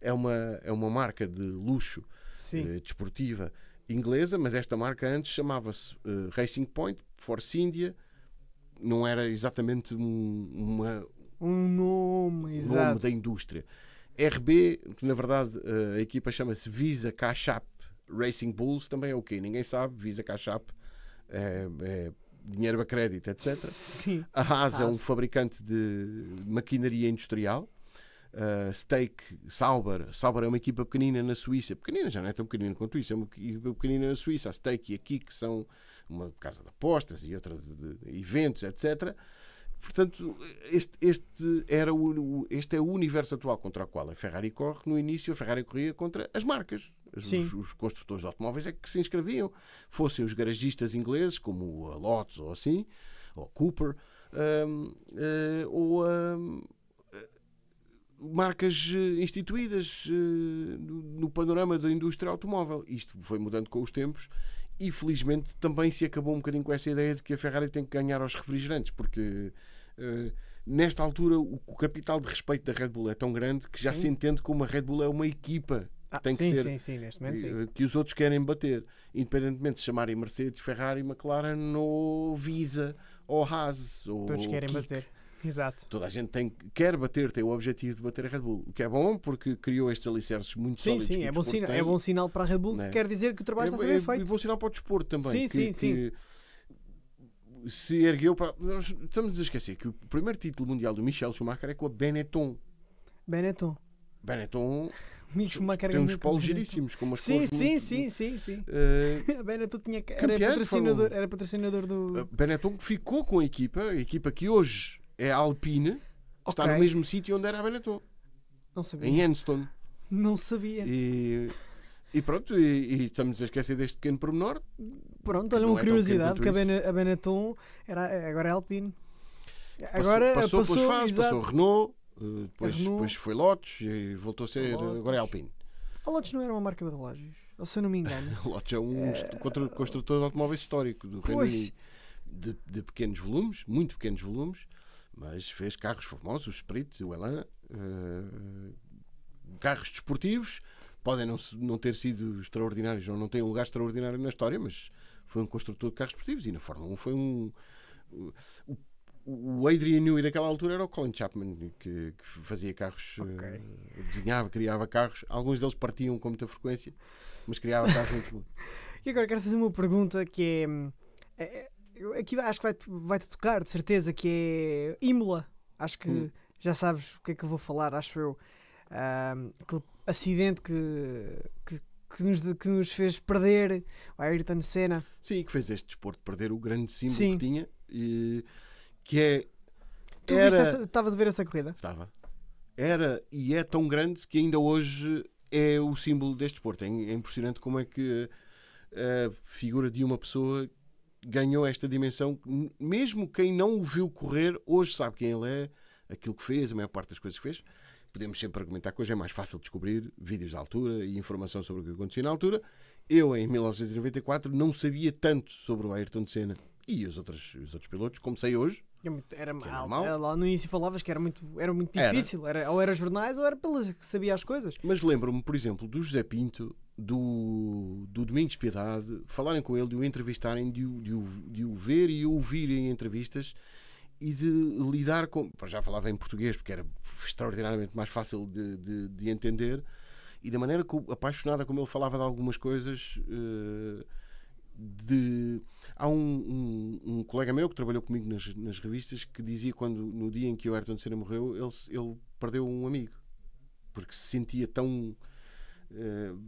é uma, é uma marca de luxo eh, desportiva inglesa, mas esta marca antes chamava-se eh, Racing Point, Force India. Não era exatamente um, uma, um nome, exato. nome da indústria. RB, que na verdade eh, a equipa chama-se Visa Cachap Racing Bulls, também é o okay. quê? Ninguém sabe. Visa Cachap eh, é, é dinheiro a crédito, etc. Sim, a Haas é um fabricante de maquinaria industrial. Uh, Steak, Sauber. Sauber é uma equipa pequenina na Suíça. Pequenina, já não é tão pequenina quanto isso. É uma equipa pequenina na Suíça. A Steak e a Kik são uma casa de apostas e outra de, de, de eventos, etc. Portanto, este, este, era o, este é o universo atual contra o qual a Ferrari corre. No início, a Ferrari corria contra as marcas. Os, os, construtores de automóveis é que se inscreviam. Fossem os garagistas ingleses, como a Lotus ou assim, ou Cooper, hum, eh, ou hum, eh, marcas eh, instituídas no panorama da indústria automóvel. Isto foi mudando com os tempos e felizmente também se acabou um bocadinho com essa ideia de que a Ferrari tem que ganhar aos refrigerantes, porque eh, nesta altura, o, capital de respeito da Red Bull é tão grande que já sim. se entende como a Red Bull é uma equipa. Ah, tem que sim, ser, sim, sim, neste momento, sim. Eh, que os outros querem bater, independentemente de chamarem Mercedes, Ferrari, McLaren ou Visa ou Haas. Ou Todos querem Kik. bater. Exato. Toda a gente tem, quer bater, tem o objetivo de bater a Red Bull, o que é bom porque criou estes alicerces muito sim, sólidos. Sim, sim, é, bom é bom sinal para a Red Bull, é? que quer dizer que o trabalho é, está a ser bem é, feito. É bom sinal para o desporto também. Sim, que, sim, que, sim se ergueu para. Nós estamos a esquecer que o primeiro título mundial do Michel Schumacher é com a Benetton. Benetton. Benetton. Schumacher tem é uns polos giríssimos, com umas é? sim, sim, muito, sim, sim, sim, uh, Benetton tinha, era, patrocinador, era patrocinador do. A eh, Benetton ficou com a equipa, a equipa que hoje é a Alpine, okay. está no mesmo sítio onde era a Benetton. Não sabia. Em Anston. Não sabia. E e pronto, e, e, estamos a esquecer deste pequeno pormenor. Pronto, olha uma é curiosidade: que a Benetton era, agora é Alpine. Agora passou, passou, passou, passou Renault, eh, depois, Renault. depois foi Lotus e voltou a ser. Lotus. Agora é Alpine. A Lotus não era uma marca de relógios, ou se eu não me engano. a Lotus é um é... construtor de automóveis histórico do Reino Unido. De, de, pequenos volumes, muito pequenos volumes, mas fez carros famosos, o Spirit, o Elan, uh, carros desportivos podem não, não ter sido extraordinários ou não têm um lugar extraordinário na história, mas foi um construtor de carros esportivos e na Fórmula 1 foi um. O, o Adrian Newey daquela altura era o Colin Chapman que, que fazia carros, okay. uh, desenhava, criava carros. Alguns deles partiam com muita frequência, mas criava carros muito E agora quero fazer uma pergunta que é. Eh, eh, aqui acho que vai-te vai tocar, de certeza, que é Imola. Acho que hum. já sabes o que é que eu vou falar, acho eu. Ah, um, acidente que, que, que, nos, que nos fez perder o Ayrton Senna. Sim, que fez este desporto perder o grande símbolo Sim. que tinha, e, que é. Tu era... estavas a ver essa corrida? Estava. Era e é tão grande que ainda hoje é o símbolo deste desporto. É, é impressionante como é que eh, a figura de uma pessoa ganhou esta dimensão. Mesmo quem não o viu correr, hoje sabe quem ele é, aquilo que fez, a maior parte das coisas que fez podemos sempre argumentar que hoje é mais fácil descobrir vídeos da altura e informação sobre o que acontecia na altura. Eu, em 1994, não sabia tanto sobre o Ayrton Senna e os outros, os outros pilotos, como sei hoje. É era, é era mal. Lá no início falavas que era muito, era muito difícil, era. era ou era jornais ou era pelas que sabia as coisas. Mas lembro-me, por exemplo, do José Pinto, do, do Domingos Piedade, falarem com ele, de o entrevistarem, de o, de o, de o ver e em entrevistas e de lidar com. Já falava em português, porque era extraordinariamente mais fácil de, de, de entender, e da maneira que, apaixonada como ele falava de algumas coisas. Eh, de... Há um, um, um, colega meu que trabalhou comigo nas, nas, revistas que dizia quando no dia em que o Ayrton Senna morreu, ele, ele perdeu um amigo porque se sentia tão. Uh,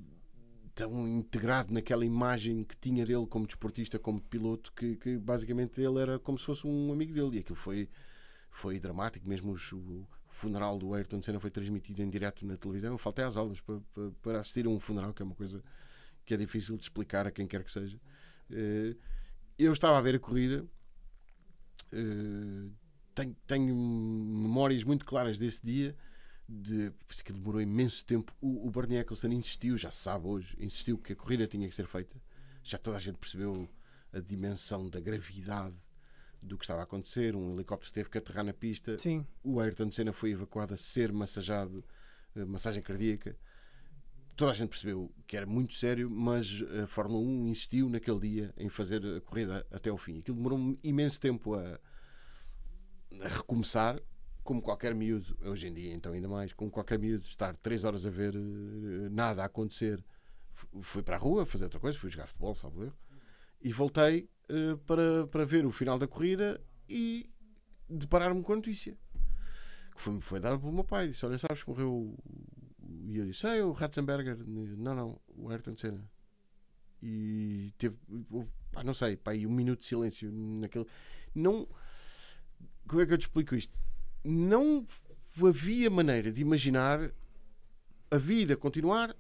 tão integrado naquela imagem que tinha dele como desportista, como piloto, que, que basicamente ele era como se fosse um amigo dele. E aquilo foi, foi dramático, mesmo os, o funeral do Ayrton Senna foi transmitido em direto na televisão. Eu faltei às aulas para, para, para, assistir a um funeral, que é uma coisa que é difícil de explicar a quem quer que seja. Eh, eu estava a ver a corrida. Eh, tenho, tenho memórias muito claras desse dia de. Por isso é que demorou imenso tempo. O, o Bernie Eccleston insistiu, já se sabe hoje, insistiu que a corrida tinha que ser feita. Já toda a gente percebeu a dimensão da gravidade do que estava a acontecer. Um helicóptero teve que aterrar na pista. Sim. O Ayrton Senna foi evacuado a ser massajado, eh, massagem cardíaca. Toda a gente percebeu que era muito sério, mas a Fórmula 1 insistiu naquele dia em fazer a corrida até ao fim. Aquilo demorou imenso tempo a, a recomeçar, como qualquer miúdo, hoje em dia então ainda mais, como qualquer miúdo, estar três horas a ver eh, nada a acontecer. Fui para a rua fazer outra coisa, fui jogar futebol, salvo erro, e voltei uh, para, para ver o final da corrida e deparar-me com a notícia. Que foi, foi dada pelo meu pai. Disse: Olha, sabes que morreu. E eu disse: É, o Ratzenberger. Não, não, o Ayrton Senna. E teve, pá, não sei, pá, um minuto de silêncio naquele. Não. Como é que eu te explico isto? não havia maneira de imaginar a vida continuar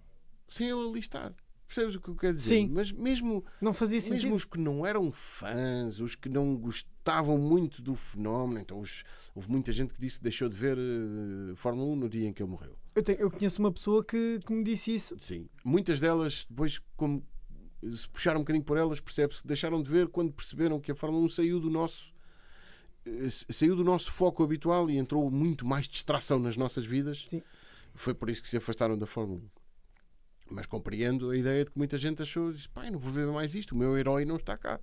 sem ele ali estar. Percebes o que eu quero dizer? Sim. Mas mesmo, não fazia mesmo os que não eram fãs, os que não gostavam muito do fenómeno, então os, houve muita gente que disse que deixou de ver uh, Fórmula 1 no dia em que ele morreu. Eu, tenho, eu conheço uma pessoa que, que me disse isso. Sim. Muitas delas, depois, como se puxaram um bocadinho por elas, percebe-se que deixaram de ver quando perceberam que a Fórmula 1 saiu do nosso eh, saiu do nosso foco habitual e entrou muito mais distração nas nossas vidas. Sim. Foi por isso que se afastaram da Fórmula 1. Mas compreendo a ideia de que muita gente achou: disse, pai, não vou ver mais isto, o meu herói não está cá.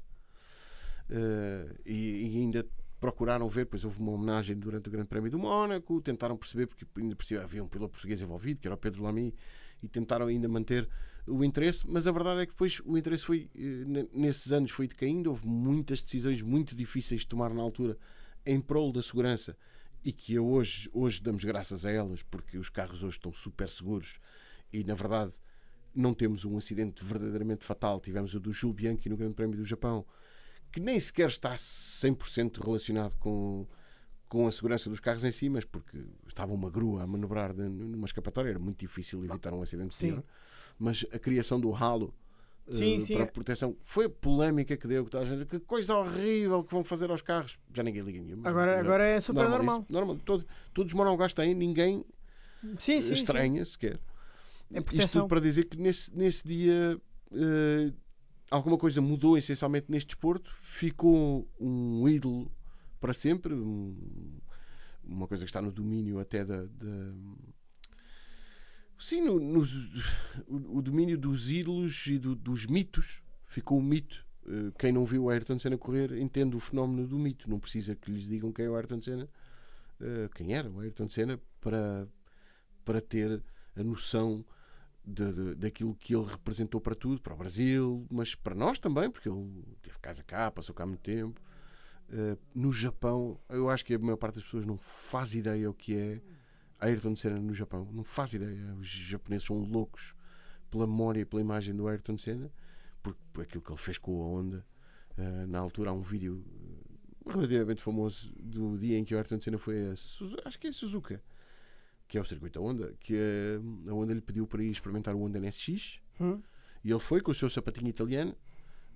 Uh, e, e, ainda procuraram ver, pois houve uma homenagem durante o Grande Prémio do Mónaco, tentaram perceber, porque ainda por havia um piloto português envolvido, que era o Pedro Lamy, e tentaram ainda manter o interesse, mas a verdade é que depois o interesse foi, eh, nesses anos, foi decaindo. Houve muitas decisões muito difíceis de tomar na altura em prol da segurança e que hoje, hoje damos graças a elas, porque os carros hoje estão super seguros e, na verdade, não temos um acidente verdadeiramente fatal. Tivemos o do Jules Bianchi no Grande Prémio do Japão, que nem sequer está 100% relacionado com, com a segurança dos carros em si, mas porque estava uma grua a manobrar numa escapatória, era muito difícil evitar um acidente. Sim. Pior mas a criação do ralo eh, sim, uh, sim. para é. proteção foi a polémica que deu, que a gente que coisa horrível que vão fazer aos carros. Já ninguém liga nenhuma. Agora, agora é super normal. normal. Isso, normal. Todo, todos os têm, ninguém sim, sim, estranha sim. sequer. É proteção. Isto para dizer que nesse, nesse dia uh, alguma coisa mudou essencialmente neste desporto, ficou um ídolo para sempre, um, uma coisa que está no domínio até da, da Sim, no, no, o, domínio dos ídolos e do, dos mitos ficou o mito. Eh, quem não viu o Ayrton Senna correr entende o fenómeno do mito, não precisa que lhes digam quem é o Ayrton Senna, eh, quem era o Ayrton Senna, para, para ter a noção de, de, daquilo que ele representou para tudo, para o Brasil, mas para nós também, porque ele teve casa cá, passou cá muito tempo. Eh, no Japão, eu acho que a maior parte das pessoas não faz ideia o que é Ayrton Senna no Japão, não faz ideia. Os japoneses são loucos pela memória e pela imagem do Ayrton Senna, por aquilo que ele fez com a Honda. Uh, na altura há um vídeo eh, relativamente famoso do dia em que o Ayrton Senna foi a Suzuka, acho que é Suzuka, que é o circuito da Honda, que a, eh, a Honda lhe pediu para ir experimentar o Honda NSX hum? e ele foi com o seu sapatinho italiano.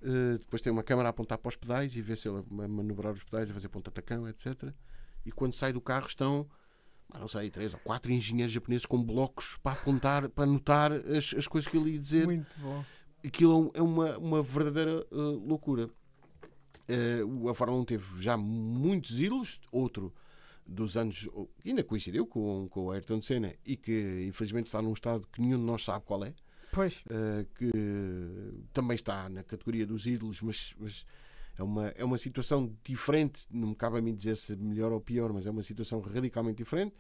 Uh, depois tem uma câmera a apontar para os pedais e vê se ele a manobrar os pedais, a fazer ponta-tacão, etc. E quando sai do carro estão não sei, três ou quatro engenheiros japoneses com blocos para apontar, para anotar as, as coisas que ele ia dizer. Muito bom. Aquilo é, é uma, uma verdadeira uh, loucura. Uh, a Fórmula 1 teve já muitos ídolos, outro dos anos, que ainda coincidiu com, com o Ayrton Senna e que infelizmente está num estado que nenhum de nós sabe qual é. Pois. Uh, que também está na categoria dos ídolos, mas, mas é uma, é uma situação diferente, não me cabe a mim dizer se melhor ou pior, mas é uma situação radicalmente diferente,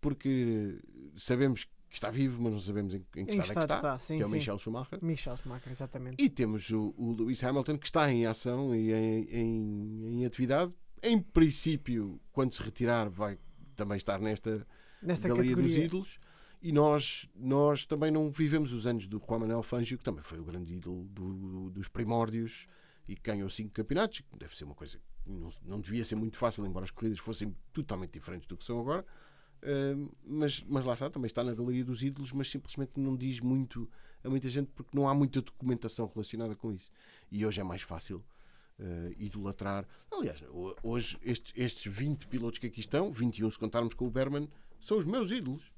porque sabemos que está vivo, mas não sabemos em, em que em estado, estado é que está, está. Sim, que é o sim. Michel Schumacher. Michel Schumacher, exatamente. E temos o, o Lewis Hamilton, que está em ação e em, em, em atividade. Em princípio, quando se retirar, vai também estar nesta, nesta galeria categoria. dos ídolos. E nós, nós também não vivemos os anos do Juan Manuel Fangio, que também foi o grande ídolo do, do, dos primórdios e ganhou cinco campeonatos, deve ser uma coisa que não, não devia ser muito fácil, embora as corridas fossem totalmente diferentes do que são agora. Uh, mas, mas lá está, também está na galeria dos ídolos, mas simplesmente não diz muito a muita gente porque não há muita documentação relacionada com isso. E hoje é mais fácil uh, idolatrar. Aliás, hoje estes, estes 20 pilotos que aqui estão, 21 se contarmos com o Berman, são os meus ídolos.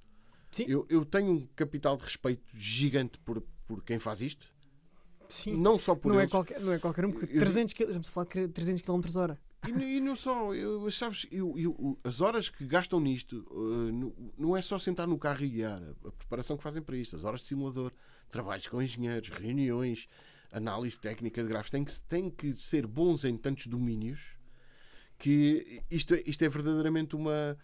Sim. Eu, eu tenho um capital de respeito gigante por, por quem faz isto. Sim. Não só por não é eles. É qualquer, não é qualquer um, porque eu, 300 km, vamos falar de 300 km hora. E, e não só, eu, sabes, eu, eu, as horas que gastam nisto uh, não, não é só sentar no carro e guiar, a, a preparação que fazem para isto, as horas de simulador, trabalhos com engenheiros, reuniões, análise técnica de gráficos, têm que, têm que ser bons em tantos domínios que isto, é, isto é verdadeiramente uma,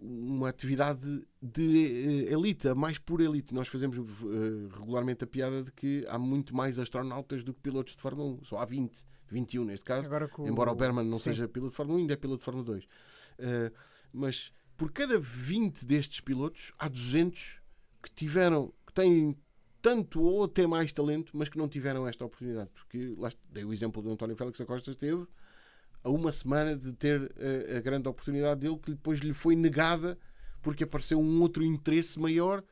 uma atividade de eh, elite, a mais pura elite. Nós fazemos uh, regularmente a piada de que há muito mais astronautas do que pilotos de Fórmula 1. Só há 20, 21 neste caso. Embora o Berman não Sim. seja piloto de Fórmula 1, ainda é piloto de Fórmula 2. Uh, eh, mas por cada 20 destes pilotos, há 200 que tiveram, que têm tanto ou até mais talento, mas que não tiveram esta oportunidade. Porque lá dei o exemplo do António Félix Acosta, esteve a uma semana de ter a, eh, a grande oportunidade dele, que depois lhe foi negada porque apareceu um outro interesse maior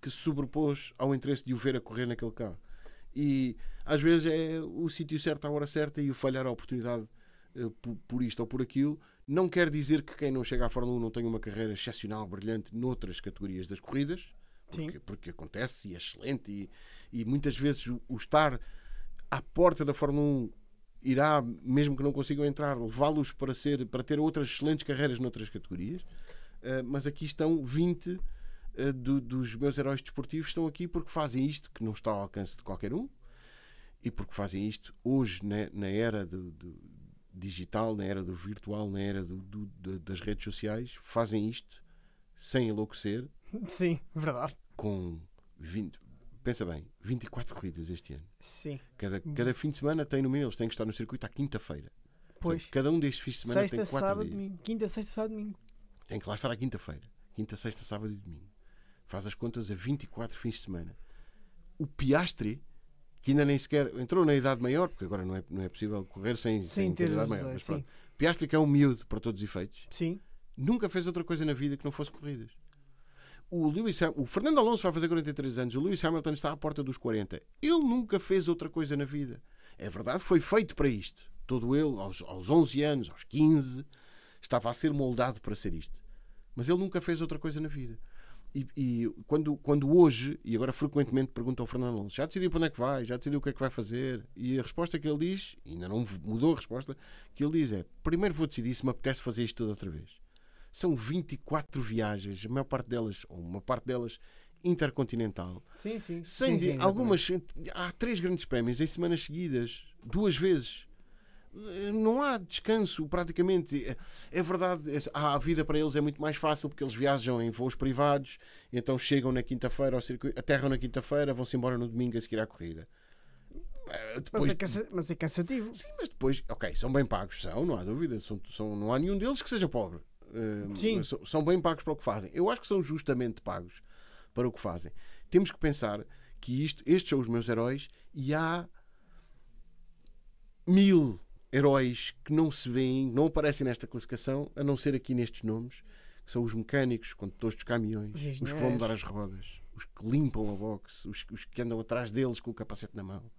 que se sobrepôs ao interesse de o ver a correr naquele carro. E às vezes é o sítio certo à hora certa e o falhar a oportunidade eh, por, por, isto ou por aquilo. Não quer dizer que quem não chega à Fórmula 1 não tenha uma carreira excepcional, brilhante noutras categorias das corridas, porque, porque acontece e é excelente. E, e muitas vezes o, o, estar à porta da Fórmula 1 irá, mesmo que não consigam entrar, levá-los para, ser, para ter outras excelentes carreiras noutras categorias. Uh, mas aqui estão 20 uh, eh, do, dos meus heróis desportivos, estão aqui porque fazem isto, que não está ao alcance de qualquer um, e porque fazem isto hoje, na, na era do, do, digital, na era do virtual, na era do, do, das redes sociais, fazem isto sem enlouquecer. Sim, verdade. Com 20, Pensa bem, 24 corridas este ano. Sim. Cada, cada fim de semana tem no mínimo, eles têm que estar no circuito à quinta-feira. Pois. Portanto, cada um destes fins de semana sexta, tem 4 sábado, dias. Domingo. Quinta, sexta, sábado, domingo. Tem que lá estar à quinta-feira. Quinta, sexta, sábado e domingo. Faz as contas a 24 fins de semana. O Piastre, que ainda nem sequer entrou na idade maior, porque agora não é, não é possível correr sem, sem ter, idade maior. Mas sim. pronto. Piastri, que é um miúdo para todos os efeitos, sim. nunca fez outra coisa na vida que não fosse corridas o, Lewis, o Fernando Alonso vai fazer 43 anos, o Lewis Hamilton está à porta dos 40. Ele nunca fez outra coisa na vida. É verdade, foi feito para isto. Todo ele, aos, aos 11 anos, aos 15, estava a ser moldado para ser isto. Mas ele nunca fez outra coisa na vida. E, e, quando, quando hoje, e agora frequentemente pergunto ao Fernando Alonso, já decidiu para onde é que vai? Já decidiu o que é que vai fazer? E a resposta que ele diz, ainda não mudou a resposta, que ele diz é, primeiro vou decidir se me apetece fazer isto tudo outra vez são 24 viagens, a maior parte delas, ou uma parte delas, intercontinental. Sim, sim. Sem sim, sim, algumas, há três grandes prémios em semanas seguidas, duas vezes. Eh, não há descanso, praticamente. Eh, é verdade, eh, a vida para eles é muito mais fácil porque eles viajam em voos privados, então chegam na quinta-feira ao circuito, aterram na quinta-feira, vão-se embora no domingo a seguir à corrida. Depois... Mas, é mas, é cansativo. Sim, mas depois, ok, são bem pagos, são, não há dúvida. São, são, não há nenhum deles que seja pobre uh, são bem pagos para o que fazem. Eu acho que são justamente pagos para o que fazem. Temos que pensar que isto, estes são os meus heróis e há mil heróis que não se veem, não aparecem nesta classificação, a não ser aqui nestes nomes, que são os mecânicos, os condutores dos caminhões, os, os que vão mudar as rodas, os que limpam a box, os, os que andam atrás deles com o capacete na mão.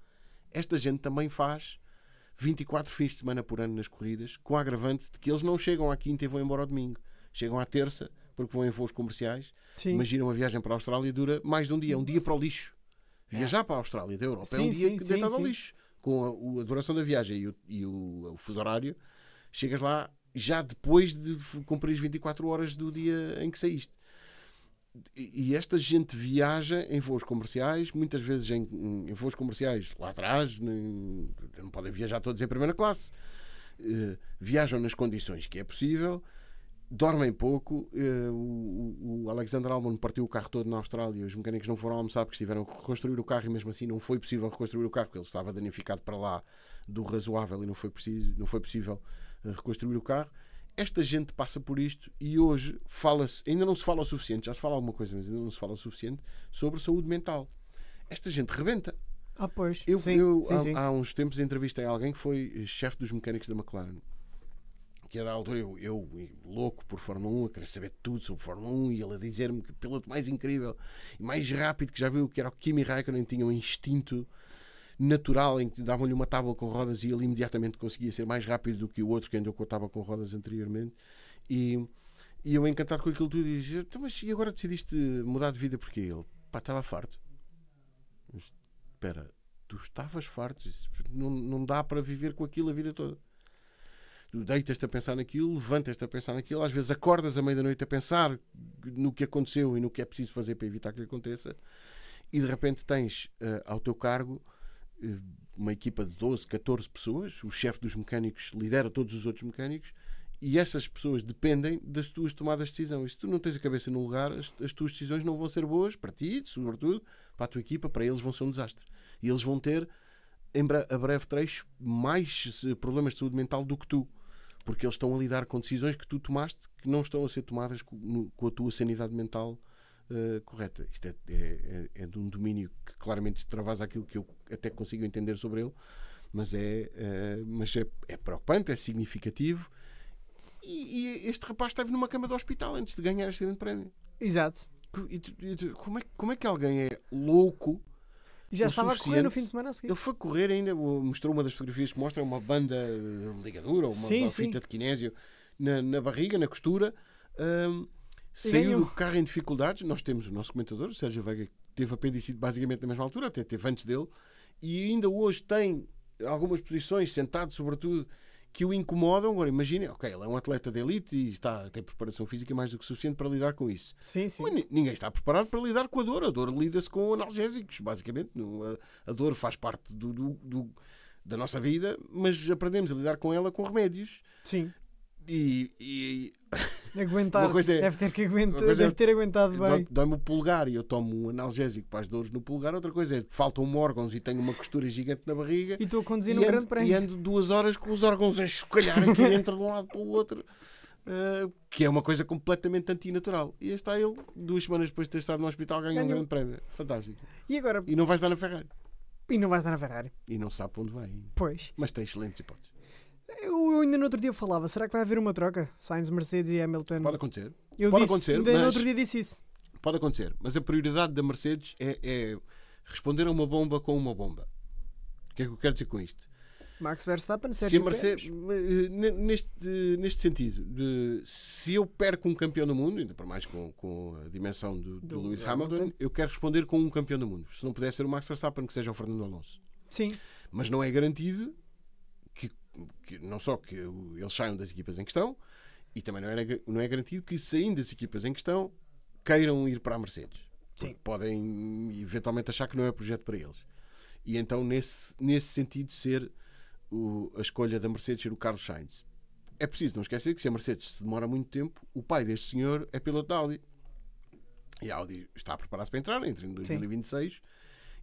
Esta gente também faz 24 fins de semana por ano nas corridas, com a agravante de que eles não chegam à quinta e vão embora ao domingo. Chegam à terça, porque vão em voos comerciais. Sim. Imagina uma viagem para a Austrália dura mais de um dia, um dia para o lixo. É. Viajar para a Austrália da Europa é sim, é um dia sim, que deitado ao lixo. Com a, a, duração da viagem e o, e o, o fuso horário, chegas lá já depois de cumprir 24 horas do dia em que saíste e esta gente viaja em voos comerciais, muitas vezes em, em voos comerciais lá atrás, nem, não podem viajar todos em primeira classe. Uh, viajam nas condições que é possível, dormem pouco. Uh, o, o, Alexander Albon partiu o carro todo na Austrália, os mecânicos não foram almoçar porque tiveram que reconstruir o carro e mesmo assim não foi possível reconstruir o carro porque ele estava danificado para lá do razoável e não foi, preciso, não foi possível eh, reconstruir o carro esta gente passa por isto e hoje fala-se, ainda não se fala o suficiente, já se fala alguma coisa, mas ainda não se fala o suficiente sobre saúde mental. Esta gente rebenta. Ah, pois. Eu, sim, eu sim, há, sim. há, uns tempos entrevistei alguém que foi chefe dos mecânicos da McLaren. Que era a altura, eu, eu, louco por Fórmula 1, a querer saber tudo sobre Fórmula 1 e ele a dizer-me que piloto mais incrível e mais rápido que já viu, que era o Kimi Raikkonen, tinha um instinto natural em que davam-lhe uma tábua com rodas e ele imediatamente conseguia ser mais rápido do que o outro que andou com a tábua com rodas anteriormente. E, e eu encantado com aquilo tudo e dizia, então, mas e agora decidiste mudar de vida porque ele, pá, estava farto. Mas, espera, tu estavas farto, não, não dá para viver com aquilo a vida toda. Tu deitas-te a pensar naquilo, levantas-te a pensar naquilo, às vezes acordas à meia-noite a pensar no que aconteceu e no que é preciso fazer para evitar que aconteça, e de repente tens uh, ao teu cargo uma equipa de 12, 14 pessoas, o chefe dos mecânicos lidera todos os outros mecânicos e essas pessoas dependem das tuas tomadas de decisão. E se tu não tens a cabeça no lugar, as, as tuas decisões não vão ser boas para ti, sobretudo para a tua equipa, para eles vão ser um desastre. E eles vão ter, em bre a breve trecho, mais eh, problemas de saúde mental do que tu. Porque eles estão a lidar com decisões que tu tomaste que não estão a ser tomadas com, no, com a tua sanidade mental eh, correta. Isto é, é, é, é, de um domínio que claramente extravasa aquilo que eu até consigo entender sobre ele, mas é, eh, mas é, é preocupante, é significativo. E, e, este rapaz esteve numa cama de hospital antes de ganhar este grande prémio. Exato. E, e, como, é, como é que alguém é louco? Já estava a correr no fim de semana a seguir. Ele foi correr ainda, mostrou uma das fotografias que mostra uma banda de ligadura, uma, sim, uma sim. fita de kinésio na, na barriga, na costura. Um, saiu do carro em dificuldades. Nós temos o nosso comentador, o Sérgio Veiga, que teve apendicite basicamente na mesma altura, até teve antes dele, e ainda hoje tem algumas posições, sentado sobretudo, que o incomodam. Agora imaginem, ok, ele é um atleta de elite e está, tem preparação física mais do que suficiente para lidar com isso. Sim, sim. Mas ninguém está preparado para lidar com a dor. A dor lida-se com analgésicos, basicamente. A, dor faz parte do, do, do da nossa vida, mas aprendemos a lidar com ela com remédios. Sim. E, e, e... Aguentar, uma coisa é, deve ter que aguentar, é deve é, ter aguentado bem. Dói-me o pulgar e eu tomo um analgésico para as dores no pulgar. Outra coisa é faltam-me órgãos e tenho uma costura gigante na barriga. E estou a conduzir no um grande prémio. E ando duas horas com os órgãos a chocalhar aqui dentro de um lado para o outro. Uh, que é uma coisa completamente antinatural. E está ele, duas semanas depois de ter estado no hospital, ganha Ganhou. um grande prémio. Fantástico. E agora? E não vais dar na Ferrari. E não vais dar na Ferrari. E não sabe para onde vai. Pois. Mas tem excelentes hipóteses. Eu, eu ainda no outro dia falava, será que vai haver uma troca? Sainz, Mercedes e Hamilton. Pode acontecer. Eu pode disse, acontecer, ainda mas... no outro dia disse isso. Pode acontecer, mas a prioridade da Mercedes é, é responder a uma bomba com uma bomba. O que é que eu quero dizer com isto? Max Verstappen, Sérgio se Mercedes, eh, neste, neste sentido, de, se eu perco um campeão do mundo, ainda para mais com, com a dimensão do, do, do Lewis Hamilton, Hamilton, eu quero responder com um campeão do mundo. Se não puder ser o Max Verstappen, que seja o Fernando Alonso. Sim. Mas não é garantido que que não só que eles saiam das equipas em questão, e também não é, não é garantido que, saindo das equipas em questão, queiram ir para a Mercedes. Sim. Podem eventualmente achar que não é projeto para eles. E então, nesse, nesse sentido, ser o, a escolha da Mercedes ser o Carlos Sainz. É preciso não esquecer que se a Mercedes se demora muito tempo, o pai deste senhor é piloto da Audi. E a Audi está a preparar-se para entrar, entra em 2026, Sim.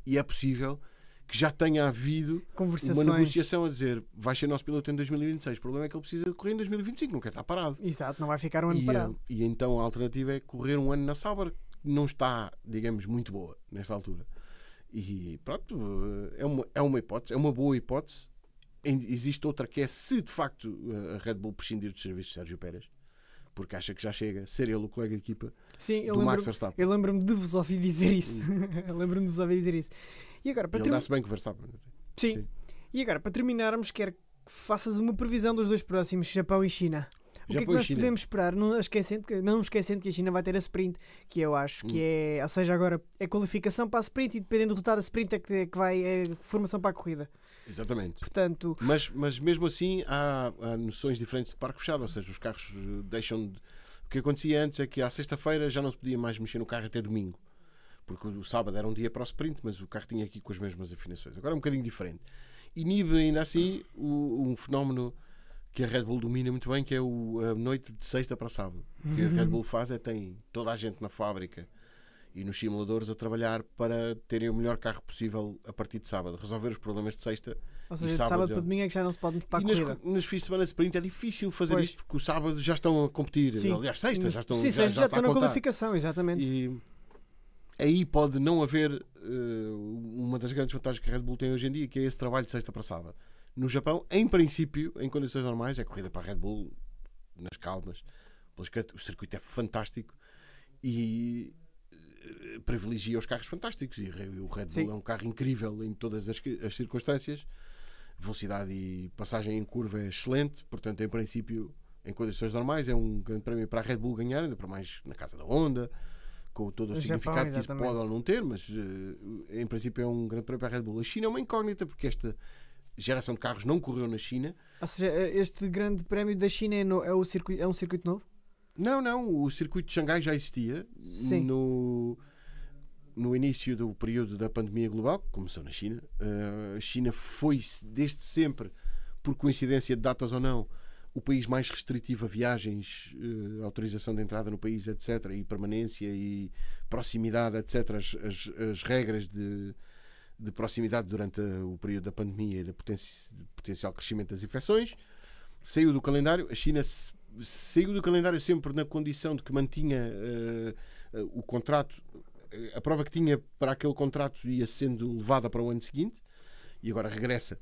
e é possível que já tenha havido uma negociação a dizer vai ser nosso piloto em 2026. O problema é que ele precisa de correr em 2025, não quer estar parado. Exato, não vai ficar um ano e, parado. Eh, e então a alternativa é correr um ano na Sauber, que não está, digamos, muito boa nesta altura. E pronto, eh, é uma, é uma hipótese, é uma boa hipótese. Existe outra que é se de facto eh, a Red Bull prescindir dos serviços de Sérgio Pérez porque acha que já chega ser ele o colega de equipa Sim, do Max Verstappen. Eu lembro-me de vos ouvir dizer isso. Hum. eu lembro-me de vos ouvir dizer isso. E agora, para Ele bem com o Verstappen. Sim. Sim. E agora, para terminarmos, quero que faças uma previsão dos dois próximos, Japão e China. O Japão que é que nós podemos esperar? Não esquecendo, que, não esquecendo que a China vai ter a sprint, que eu acho que hum. é, ou seja, agora é qualificação para a sprint e dependendo do resultado da sprint é que, é que vai a é formação para a corrida. Exatamente. Portanto, mas, mas mesmo assim há, há noções diferentes de parque fechado, ou seja, os carros eh, deixam de. O que acontecia antes é que à sexta-feira já não se podia mais mexer no carro até domingo porque o sábado era um dia para o sprint, mas o carro tinha aqui com as mesmas afinações. Agora é um bocadinho diferente. Inibe ainda assim o, um fenómeno que a Red Bull domina muito bem, que é o, a noite de sexta para sábado. O que a Red uhum. Bull faz é tem toda a gente na fábrica e nos simuladores a trabalhar para terem o melhor carro possível a partir de sábado, resolver os problemas de sexta. Ou seja, de sábado, sábado para domingo é que já não se pode mudar a corrida. Nos, nos fins de semana de sprint é difícil fazer pois. isto porque o sábado já estão a competir. Sim. Aliás, sexta já estão Sim, já, sexta já, já estão na qualificação, exatamente. E aí pode não haver uh, uma das grandes vantagens que a Red Bull tem hoje em dia, que é esse trabalho de sexta para sábado. No Japão, em princípio, em condições normais, é corrida para a Red Bull nas calmas. O circuito é fantástico e eh, privilegia os carros fantásticos. E o Red Bull Sim. é um carro incrível em todas as, as circunstâncias. Velocidade e passagem em curva é excelente, portanto, em princípio, em condições normais, é um grande prémio para a Red Bull ganhar, ainda para mais na casa da Honda com todo o, significado que isso pode ou não ter, mas eh, em princípio é um grande prémio para a Red Bull. A China é uma incógnita porque esta geração de carros não correu na China. Ou seja, este grande prémio da China é, no, é, o circuito, é um circuito novo? Não, não. O circuito de Xangai já existia Sim. no no início do período da pandemia global, que começou na China. Eh, a China foi desde sempre, por coincidência de datas ou não, o país mais restritivo a viagens, eh, autorização de entrada no país, etc., e permanência e proximidade, etc., as, as, as regras de, de proximidade durante o período da pandemia e do poten potencial crescimento das infecções, saiu do calendário. A China saiu do calendário sempre na condição de que mantinha uh, uh, o contrato, a prova que tinha para aquele contrato ia sendo levada para o ano seguinte e agora regressa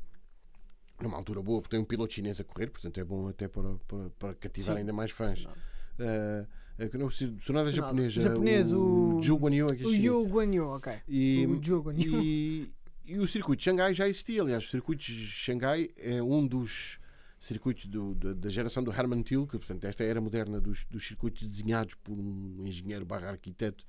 numa altura boa, porque tem um piloto chinês a correr, portanto é bom até para, para, para cativar Sim. ainda mais fãs. Uh, uh, não, Sonada japonesa. Eh, japonês, o, o Zhu Guanyu. É, é o Yu ok. E, o Zhu Guanyu. E, e, o circuito de Xangai já existia, aliás. O circuito de Xangai é um dos circuitos do, da, da, geração do Herman Tilke, portanto, esta era moderna dos, dos circuitos desenhados por um engenheiro barra arquiteto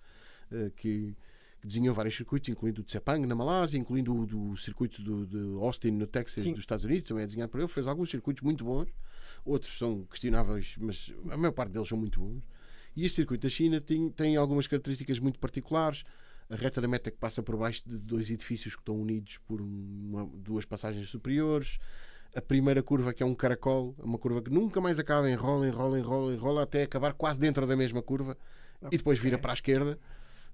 uh, que que desenhou vários circuitos, incluindo o de Sepang na Malásia, incluindo o do circuito do, de Austin no Texas Sim. dos Estados Unidos, também é desenhado por ele. Fez alguns circuitos muito bons, outros são questionáveis, mas a maior parte deles são muito bons. E este circuito da China tem, tem algumas características muito particulares. A reta da meta que passa por baixo de dois edifícios que estão unidos por uma, duas passagens superiores a primeira curva que é um caracol, é uma curva que nunca mais acaba, enrola, enrola, enrola, enrola até acabar quase dentro da mesma curva okay. e depois vira para a esquerda.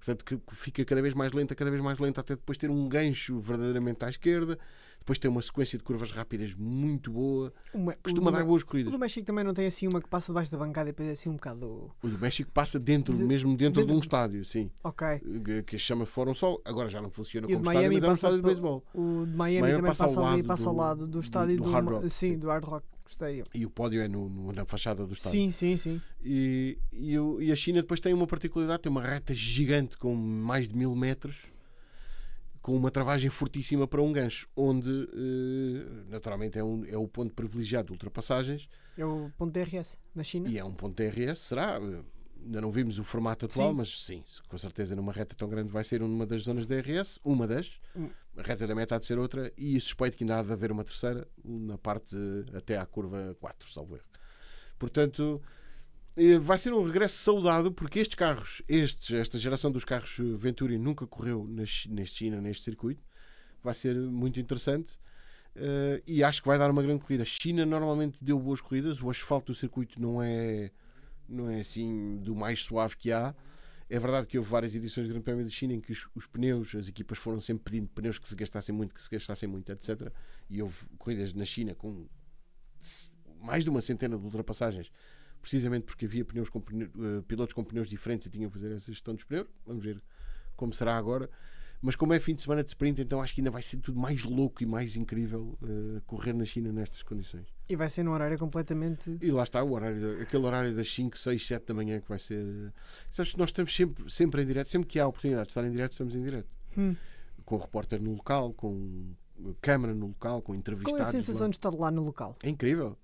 Portanto, que fica cada vez mais lenta, cada vez mais lenta, até depois ter um gancho verdadeiramente à esquerda. Depois ter uma sequência de curvas rápidas muito boa. Uma, Costuma dar boas corridas. O do México também não tem assim uma que passa debaixo da bancada e depois é assim um bocado. O do México passa dentro, de, mesmo dentro, dentro, de um estádio, sim. Ok. Eh, que, se chama Fórum Sol. Agora já não funciona como estádio, mas era é um estádio de beisebol. O de Miami, Miami também passa, passa, ali, passa ao lado do estádio do, do, do Hard Rock. Sim, do Hard Rock. Gostei. E o pódio é no, no, na fachada do estádio. Sim, sim, sim. E, e, e, a China depois tem uma particularidade: tem uma reta gigante com mais de mil metros, com uma travagem fortíssima para um gancho, onde eh, naturalmente é, um, é o ponto privilegiado de ultrapassagens. É o ponto DRS na China. E é um ponto DRS, será? ainda não vimos o formato atual, sim. mas sim, com certeza numa reta tão grande vai ser uma das zonas de RS uma das, a reta da meta há de ser outra, e suspeito que ainda há de haver uma terceira na parte até à curva 4, salvo erro. Portanto, eh, vai ser um regresso saudado, porque estes carros, estes, esta geração dos carros Venturi nunca correu neste China, neste circuito, vai ser muito interessante. Eh, e acho que vai dar uma grande corrida. China normalmente deu boas corridas, o asfalto do circuito não é não é assim do mais suave que há. É verdade que houve várias edições do Grande Prémio da China em que os, os, pneus, as equipas foram sempre pedindo pneus que se gastassem muito, que se gastassem muito, etc. E houve corridas na China com mais de uma centena de ultrapassagens, precisamente porque havia pneus com, eh, pilotos com pneus diferentes e tinham que fazer essa gestão dos pneus. Vamos ver como será agora. Mas como é fim de semana de sprint, então acho que ainda vai ser tudo mais louco e mais incrível uh, correr na China nestas condições. E vai ser num horário completamente. E lá está o horário, aquele horário das 5, 6, 7 da manhã que vai ser. Eh, sabes que nós estamos sempre, sempre em direto, sempre que há oportunidade de estar em direto, estamos em direto. Hum. Com o repórter no local, com câmara no local, com entrevistados. Qual é a sensação lá. de estar lá no local? É incrível.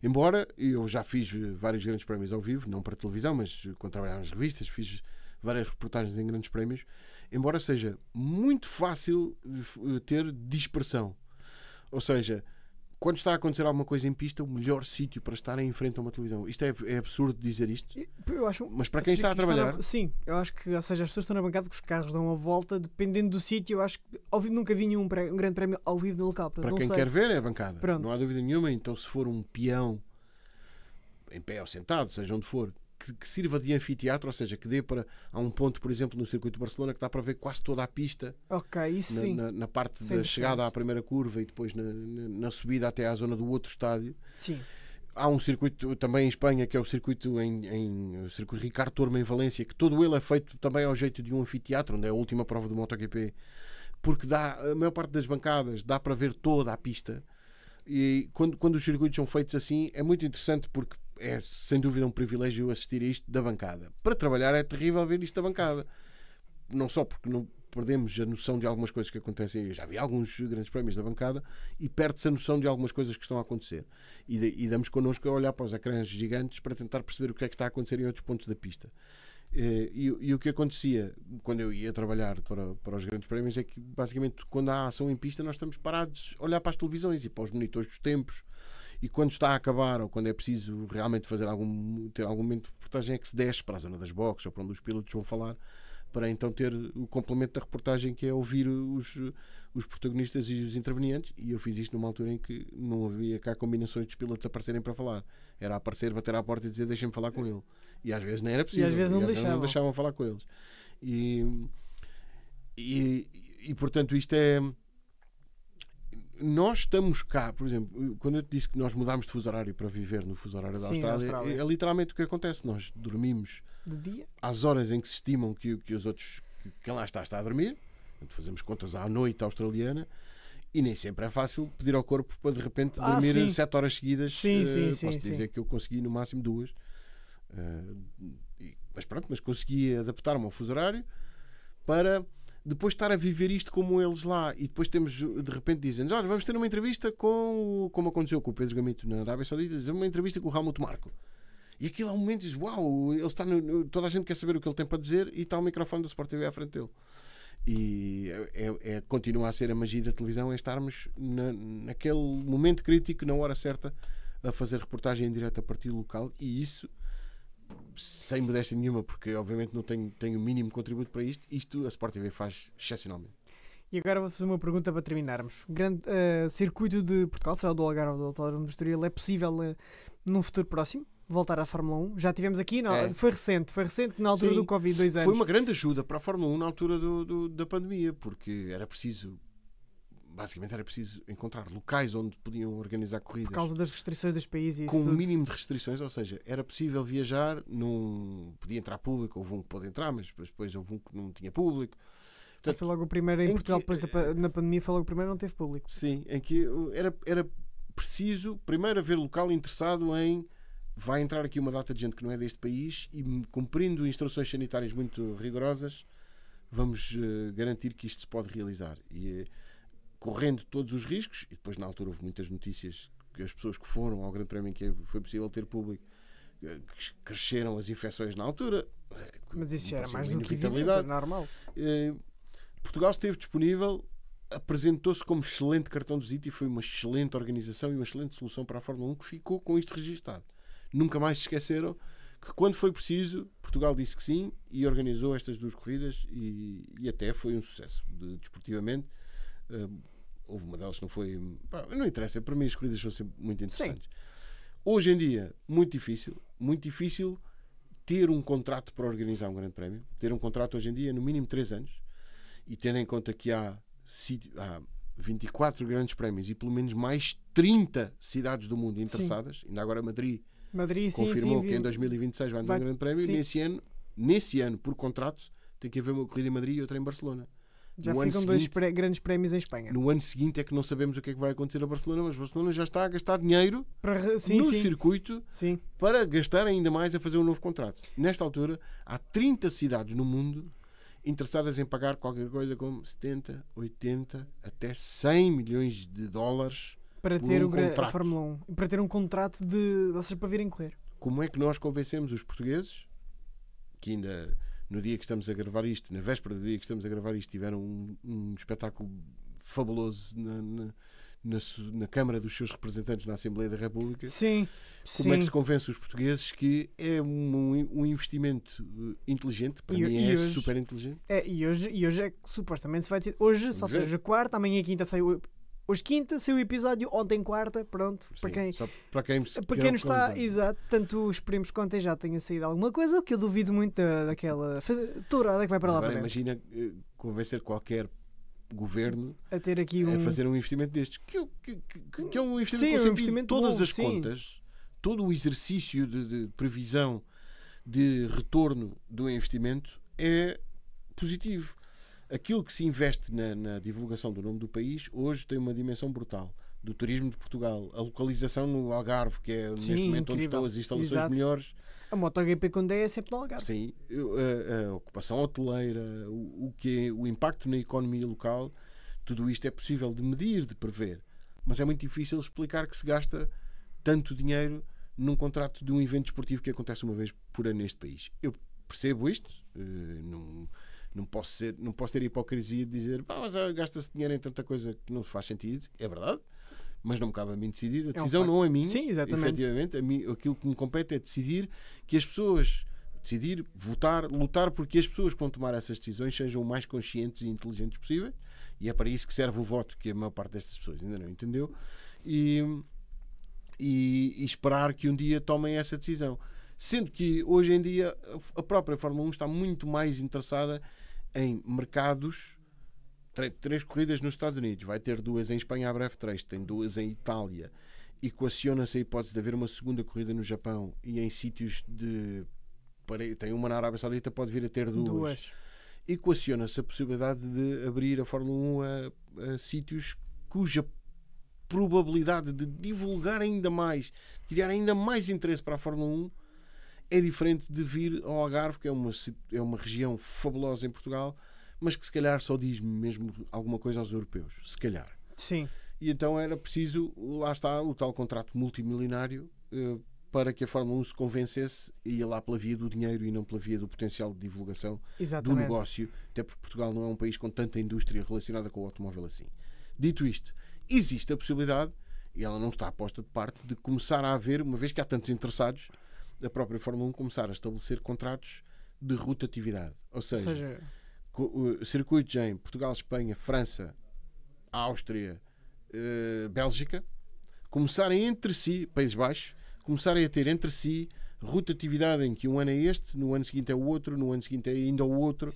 Embora eu já fiz eh, vários grandes prémios ao vivo, não para televisão, mas eh, quando trabalhava nas revistas, fiz várias reportagens em grandes prémios. Embora seja muito fácil ter dispersão. Ou seja, quando está a acontecer alguma coisa em pista, o melhor sítio para estar é em frente a uma televisão. Isto é, é absurdo dizer isto. Eu acho, mas para quem está a trabalhar. Está na, sim, eu acho que, ou seja, as pessoas estão na bancada que os carros dão a volta, dependendo do sítio. Eu acho que ao vivo nunca vi nenhum um grande prémio ao vivo no local. Para quem sei. quer ver, é a bancada. Pronto. Não há dúvida nenhuma. Então, se for um peão, em pé ou sentado, seja onde for, que, que, sirva de anfiteatro, ou seja, que dê para. Há um ponto, por exemplo, no circuito de Barcelona que dá para ver quase toda a pista. Ok, isso sim. Na, na parte sim, da chegada à primeira curva e depois na, na, subida até à zona do outro estádio. Sim. Há um circuito também em Espanha que é o circuito em, em o circuito Ricardo Torma em Valência, que todo ele é feito também ao jeito de um anfiteatro, onde é a última prova do MotoGP, porque dá a maior parte das bancadas dá para ver toda a pista. E quando, quando os circuitos são feitos assim, é muito interessante porque é sem dúvida um privilégio assistir a isto da bancada. Para trabalhar é terrível ver isto da bancada. Não só porque não perdemos a noção de algumas coisas que acontecem. Eu já vi alguns grandes prémios da bancada e perde-se a noção de algumas coisas que estão a acontecer. E, de, e damos connosco a olhar para os ecrãs gigantes para tentar perceber o que é que está a acontecer em outros pontos da pista. Eh, e, e, o que acontecia quando eu ia trabalhar para, para os grandes prémios é que, basicamente, quando há ação em pista, nós estamos parados a olhar para as televisões e para os monitores dos tempos e quando está a acabar ou quando é preciso realmente fazer algum, ter algum momento de reportagem é que se desce para a zona das boxes ou para onde os pilotos vão falar para então ter o complemento da reportagem que é ouvir os, os protagonistas e os intervenientes e eu fiz isto numa altura em que não havia cá combinações de pilotos aparecerem para falar era aparecer, bater à porta e dizer deixem-me falar com ele e às vezes não era possível e às vezes não, às deixavam. não deixavam falar com eles e, e, e portanto isto é nós estamos cá, por exemplo, quando eu te disse que nós mudámos de fuso horário para viver no fuso horário da Sim, Austrália, Austrália. É, é, literalmente o que acontece. Nós dormimos de dia às horas em que se estimam que, que os outros, que quem lá está, está a dormir. fazemos contas à noite australiana. E nem sempre é fácil pedir ao corpo para de repente ah, dormir sim. 7 horas seguidas. Sim, uh, eh, sim, sim, posso sim. dizer que eu consegui no máximo duas. Uh, e, mas pronto, mas consegui adaptar-me ao fuso horário para depois estar a viver isto como eles lá e depois temos, de repente dizem olha, vamos ter uma entrevista com, como aconteceu com o Pedro Gamito na Arábia Saudita, uma entrevista com o Helmut Marco. E aquilo é um momento diz, uau, ele está no, toda a gente quer saber o que ele tem para dizer e está o microfone do Sport TV à frente dele. E é, é, é continua a ser a magia da televisão é estarmos na, naquele momento crítico, na hora certa, a fazer reportagem em direto a partir local e isso sem modéstia nenhuma, porque obviamente não tenho, tenho o mínimo contributo para isto, isto a Sport TV faz excepcionalmente. E agora vou fazer uma pergunta para terminarmos. Grande uh, circuito de Portugal, será o do Algarve ou do Autódromo de Estoril, é possível uh, num futuro próximo voltar à Fórmula 1? Já tivemos aqui, não, é. foi recente, foi recente na altura Sim, do Covid, dois anos. Foi uma grande ajuda para a Fórmula 1 na altura do, do, da pandemia, porque era preciso basicamente era preciso encontrar locais onde podiam organizar corridas. Por causa das restrições dos países. Com o um mínimo de restrições, ou seja, era possível viajar, num, podia entrar público, houve um que pôde entrar, mas depois, depois houve um que não tinha público. Ah, Portanto, foi logo o primeiro em, em Portugal, que, depois da, eh, na pandemia, foi logo o primeiro não teve público. Sim, em que era, era preciso primeiro haver local interessado em vai entrar aqui uma data de gente que não é deste país e hum, cumprindo instruções sanitárias muito rigorosas, vamos uh, garantir que isto se pode realizar. E, eh, correndo todos os riscos, e depois na altura houve muitas notícias que as pessoas que foram ao Grande Prémio em que foi possível ter público eh, cresceram as infecções na altura. Eh, Mas isso era mais do que evidente, normal. Eh, Portugal esteve disponível, apresentou-se como excelente cartão de visita e foi uma excelente organização e uma excelente solução para a Fórmula 1 que ficou com isto registado. Nunca mais se esqueceram que quando foi preciso, Portugal disse que sim e organizou estas duas corridas e, e até foi um sucesso de, desportivamente houve uma delas que não foi. Pá, não interessa, para mim as corridas são sempre muito interessantes. Sim. Hoje em dia, muito difícil, muito difícil ter um contrato para organizar um grande prémio. Ter um contrato hoje em dia no mínimo 3 anos e tendo em conta que há, há 24 grandes prémios e pelo menos mais 30 cidades do mundo interessadas, sim. ainda agora Madrid, Madrid confirmou sim, sim, que em 2026 vai ter um grande prémio, nesse ano, nesse ano, por contrato, tem que haver uma corrida em Madrid e outra em Barcelona. Já no ficam dois seguinte, grandes prémios em Espanha. No ano seguinte é que não sabemos o que é que vai acontecer a Barcelona, mas Barcelona já está a gastar dinheiro para, sim, no sim. circuito sim. para gastar ainda mais a fazer um novo contrato. Nesta altura, há 30 cidades no mundo interessadas em pagar qualquer coisa como 70, 80, até 100 milhões de dólares para ter um contrato. a Fórmula 1, para ter um contrato de vocês para virem correr. Como é que nós convencemos os portugueses que ainda no dia que estamos a gravar isto, na véspera do dia que estamos a gravar isto, tiveram um, um espetáculo fabuloso na, na na, na, Câmara dos seus representantes na Assembleia da República. Sim. Como sim. é que se convence os portugueses que é um, um investimento uh, inteligente? Para e, mim é e é hoje, super inteligente. É, e, hoje, e hoje é que supostamente se vai dizer. Hoje, só seja quarta, amanhã e quinta sai o Hoje quinta, saiu o episódio, ontem quarta, pronto, Sim, para quem, para quem, para quem não está, exato, tanto esperemos que ontem já tenha saído alguma coisa, que eu duvido muito da, daquela tourada que vai para lá para imagina dentro. Eh, convencer qualquer governo a ter aqui um... a fazer um investimento destes, que, que, que, que é um investimento, sim, um investimento todas bom, as sim. contas, todo o exercício de, de previsão de retorno do investimento é positivo aquilo que se investe na, na, divulgação do nome do país hoje tem uma dimensão brutal. Do turismo de Portugal, a localização no Algarve, que é Sim, neste momento incrível. onde estão as instalações Exato. melhores. A MotoGP quando é, sempre no Algarve. Sim, a, a ocupação hoteleira, o, o, que, é, o impacto na economia local, tudo isto é possível de medir, de prever. Mas é muito difícil explicar que se gasta tanto dinheiro num contrato de um evento esportivo que acontece uma vez por ano neste país. Eu percebo isto, uh, não posso, ser, não posso ter hipocrisia de dizer ah, mas gasta-se dinheiro em tanta coisa que não faz sentido. É verdade. Mas não me cabe a mim decidir. A decisão é um não é minha. Sim, exatamente. Efetivamente, a mim, aquilo que me compete é decidir que as pessoas decidir, votar, lutar porque as pessoas que vão tomar essas decisões sejam o mais conscientes e inteligentes possíveis. E é para isso que serve o voto, que a maior parte destas pessoas ainda não entendeu. E, e, e esperar que um dia tomem essa decisão. Sendo que hoje em dia a própria Fórmula 1 está muito mais interessada em mercados três corridas nos Estados Unidos, vai ter duas em Espanha, abre breve 3 tem duas em Itália. Equaciona-se a hipótese de haver uma segunda corrida no Japão e em sítios de. Tem uma na Arábia Saudita, pode vir a ter duas. duas. Equaciona-se a possibilidade de abrir a Fórmula 1 a, a sítios cuja probabilidade de divulgar ainda mais, tirar ainda mais interesse para a Fórmula 1 é diferente de vir ao Algarve, que é uma, é uma região fabulosa em Portugal, mas que se calhar só diz mesmo alguma coisa aos europeus. Se calhar. Sim. E então era preciso, lá está, o tal contrato multimilionário eh, para que a Fórmula 1 se convencesse e ia lá pela via do dinheiro e não pela via do potencial de divulgação Exatamente. do negócio, até porque Portugal não é um país com tanta indústria relacionada com o automóvel assim. Dito isto, existe a possibilidade, e ela não está posta de parte, de começar a haver, uma vez que há tantos interessados, a própria Fórmula 1 começar a estabelecer contratos de rotatividade. Ou seja, Ou seja... circuitos em Portugal, Espanha, França, Áustria, eh, Bélgica, começarem entre si, Países Baixos, começarem a ter entre si rotatividade em que um ano é este, no ano seguinte é o outro, no ano seguinte é ainda o outro.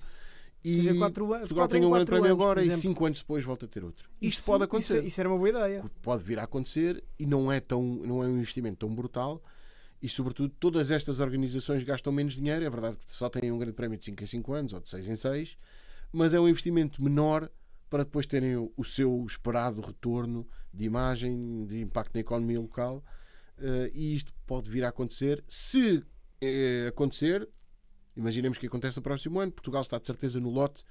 E seja, quatro, Portugal quatro, tem um grande prémio agora e cinco anos depois volta a ter outro. Isto pode é- acontecer. Isso, isso, era uma boa ideia. Pode vir a acontecer e não é, tão, não é um investimento tão brutal e, sobretudo, todas estas organizações gastam menos dinheiro. É verdade que só têm um grande prémio de 5 em 5 anos ou de 6 em 6, mas é um investimento menor para depois terem o seu esperado retorno de imagem, de impacto na economia local. Eh, e isto pode vir a acontecer. Se eh, acontecer, imaginemos que aconteça no próximo ano, Portugal está de certeza no lote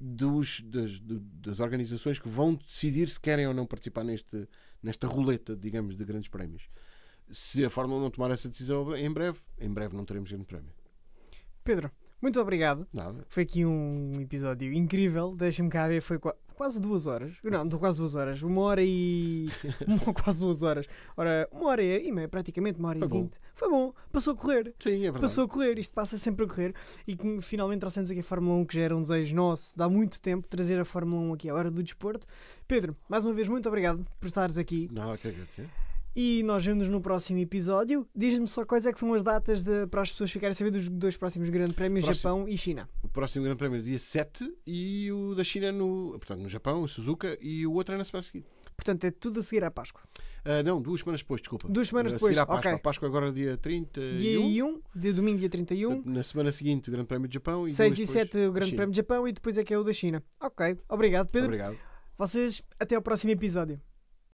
dos, das, das, organizações que vão decidir se querem ou não participar neste, nesta roleta, digamos, de grandes prémios se a Fórmula não tomar essa decisão em breve, em breve não teremos grande prémio. Pedro, muito obrigado. Nada. Foi aqui um episódio incrível. Deixa-me cá ver, foi quase duas horas. Não, não quase duas horas. Uma hora e. quase duas horas. Ora, uma hora e meia, praticamente, uma hora e vinte. Foi bom, passou a correr. Sim, é verdade. Passou a correr, isto passa sempre a correr. E que finalmente trouxemos aqui a Fórmula 1, que já era um desejo nosso, dá muito tempo, trazer a Fórmula 1 aqui à hora do desporto. Pedro, mais uma vez, muito obrigado por estares aqui. Não, que agradecer. E nós vemos-nos no próximo episódio. Diz-me só quais é que são as datas de, para as pessoas ficarem a saber dos dois próximos grandes prémios, próximo, Japão e China. O próximo grande prémio é dia 7 e o da China no, portanto, no Japão, em Suzuka, e o outro é na semana seguinte. Portanto, é tudo a seguir à Páscoa. Uh, não, duas semanas depois, desculpa. Duas semanas a depois, a Páscoa. Okay. A Páscoa agora dia 30 Dia 1, dia domingo dia 31. Na, na semana seguinte o Grande Prémio de Japão. E 6 e 7 o Grande Prémio de Japão e depois é que é o da China. Ok, obrigado Pedro. Obrigado. Vocês, até ao próximo episódio.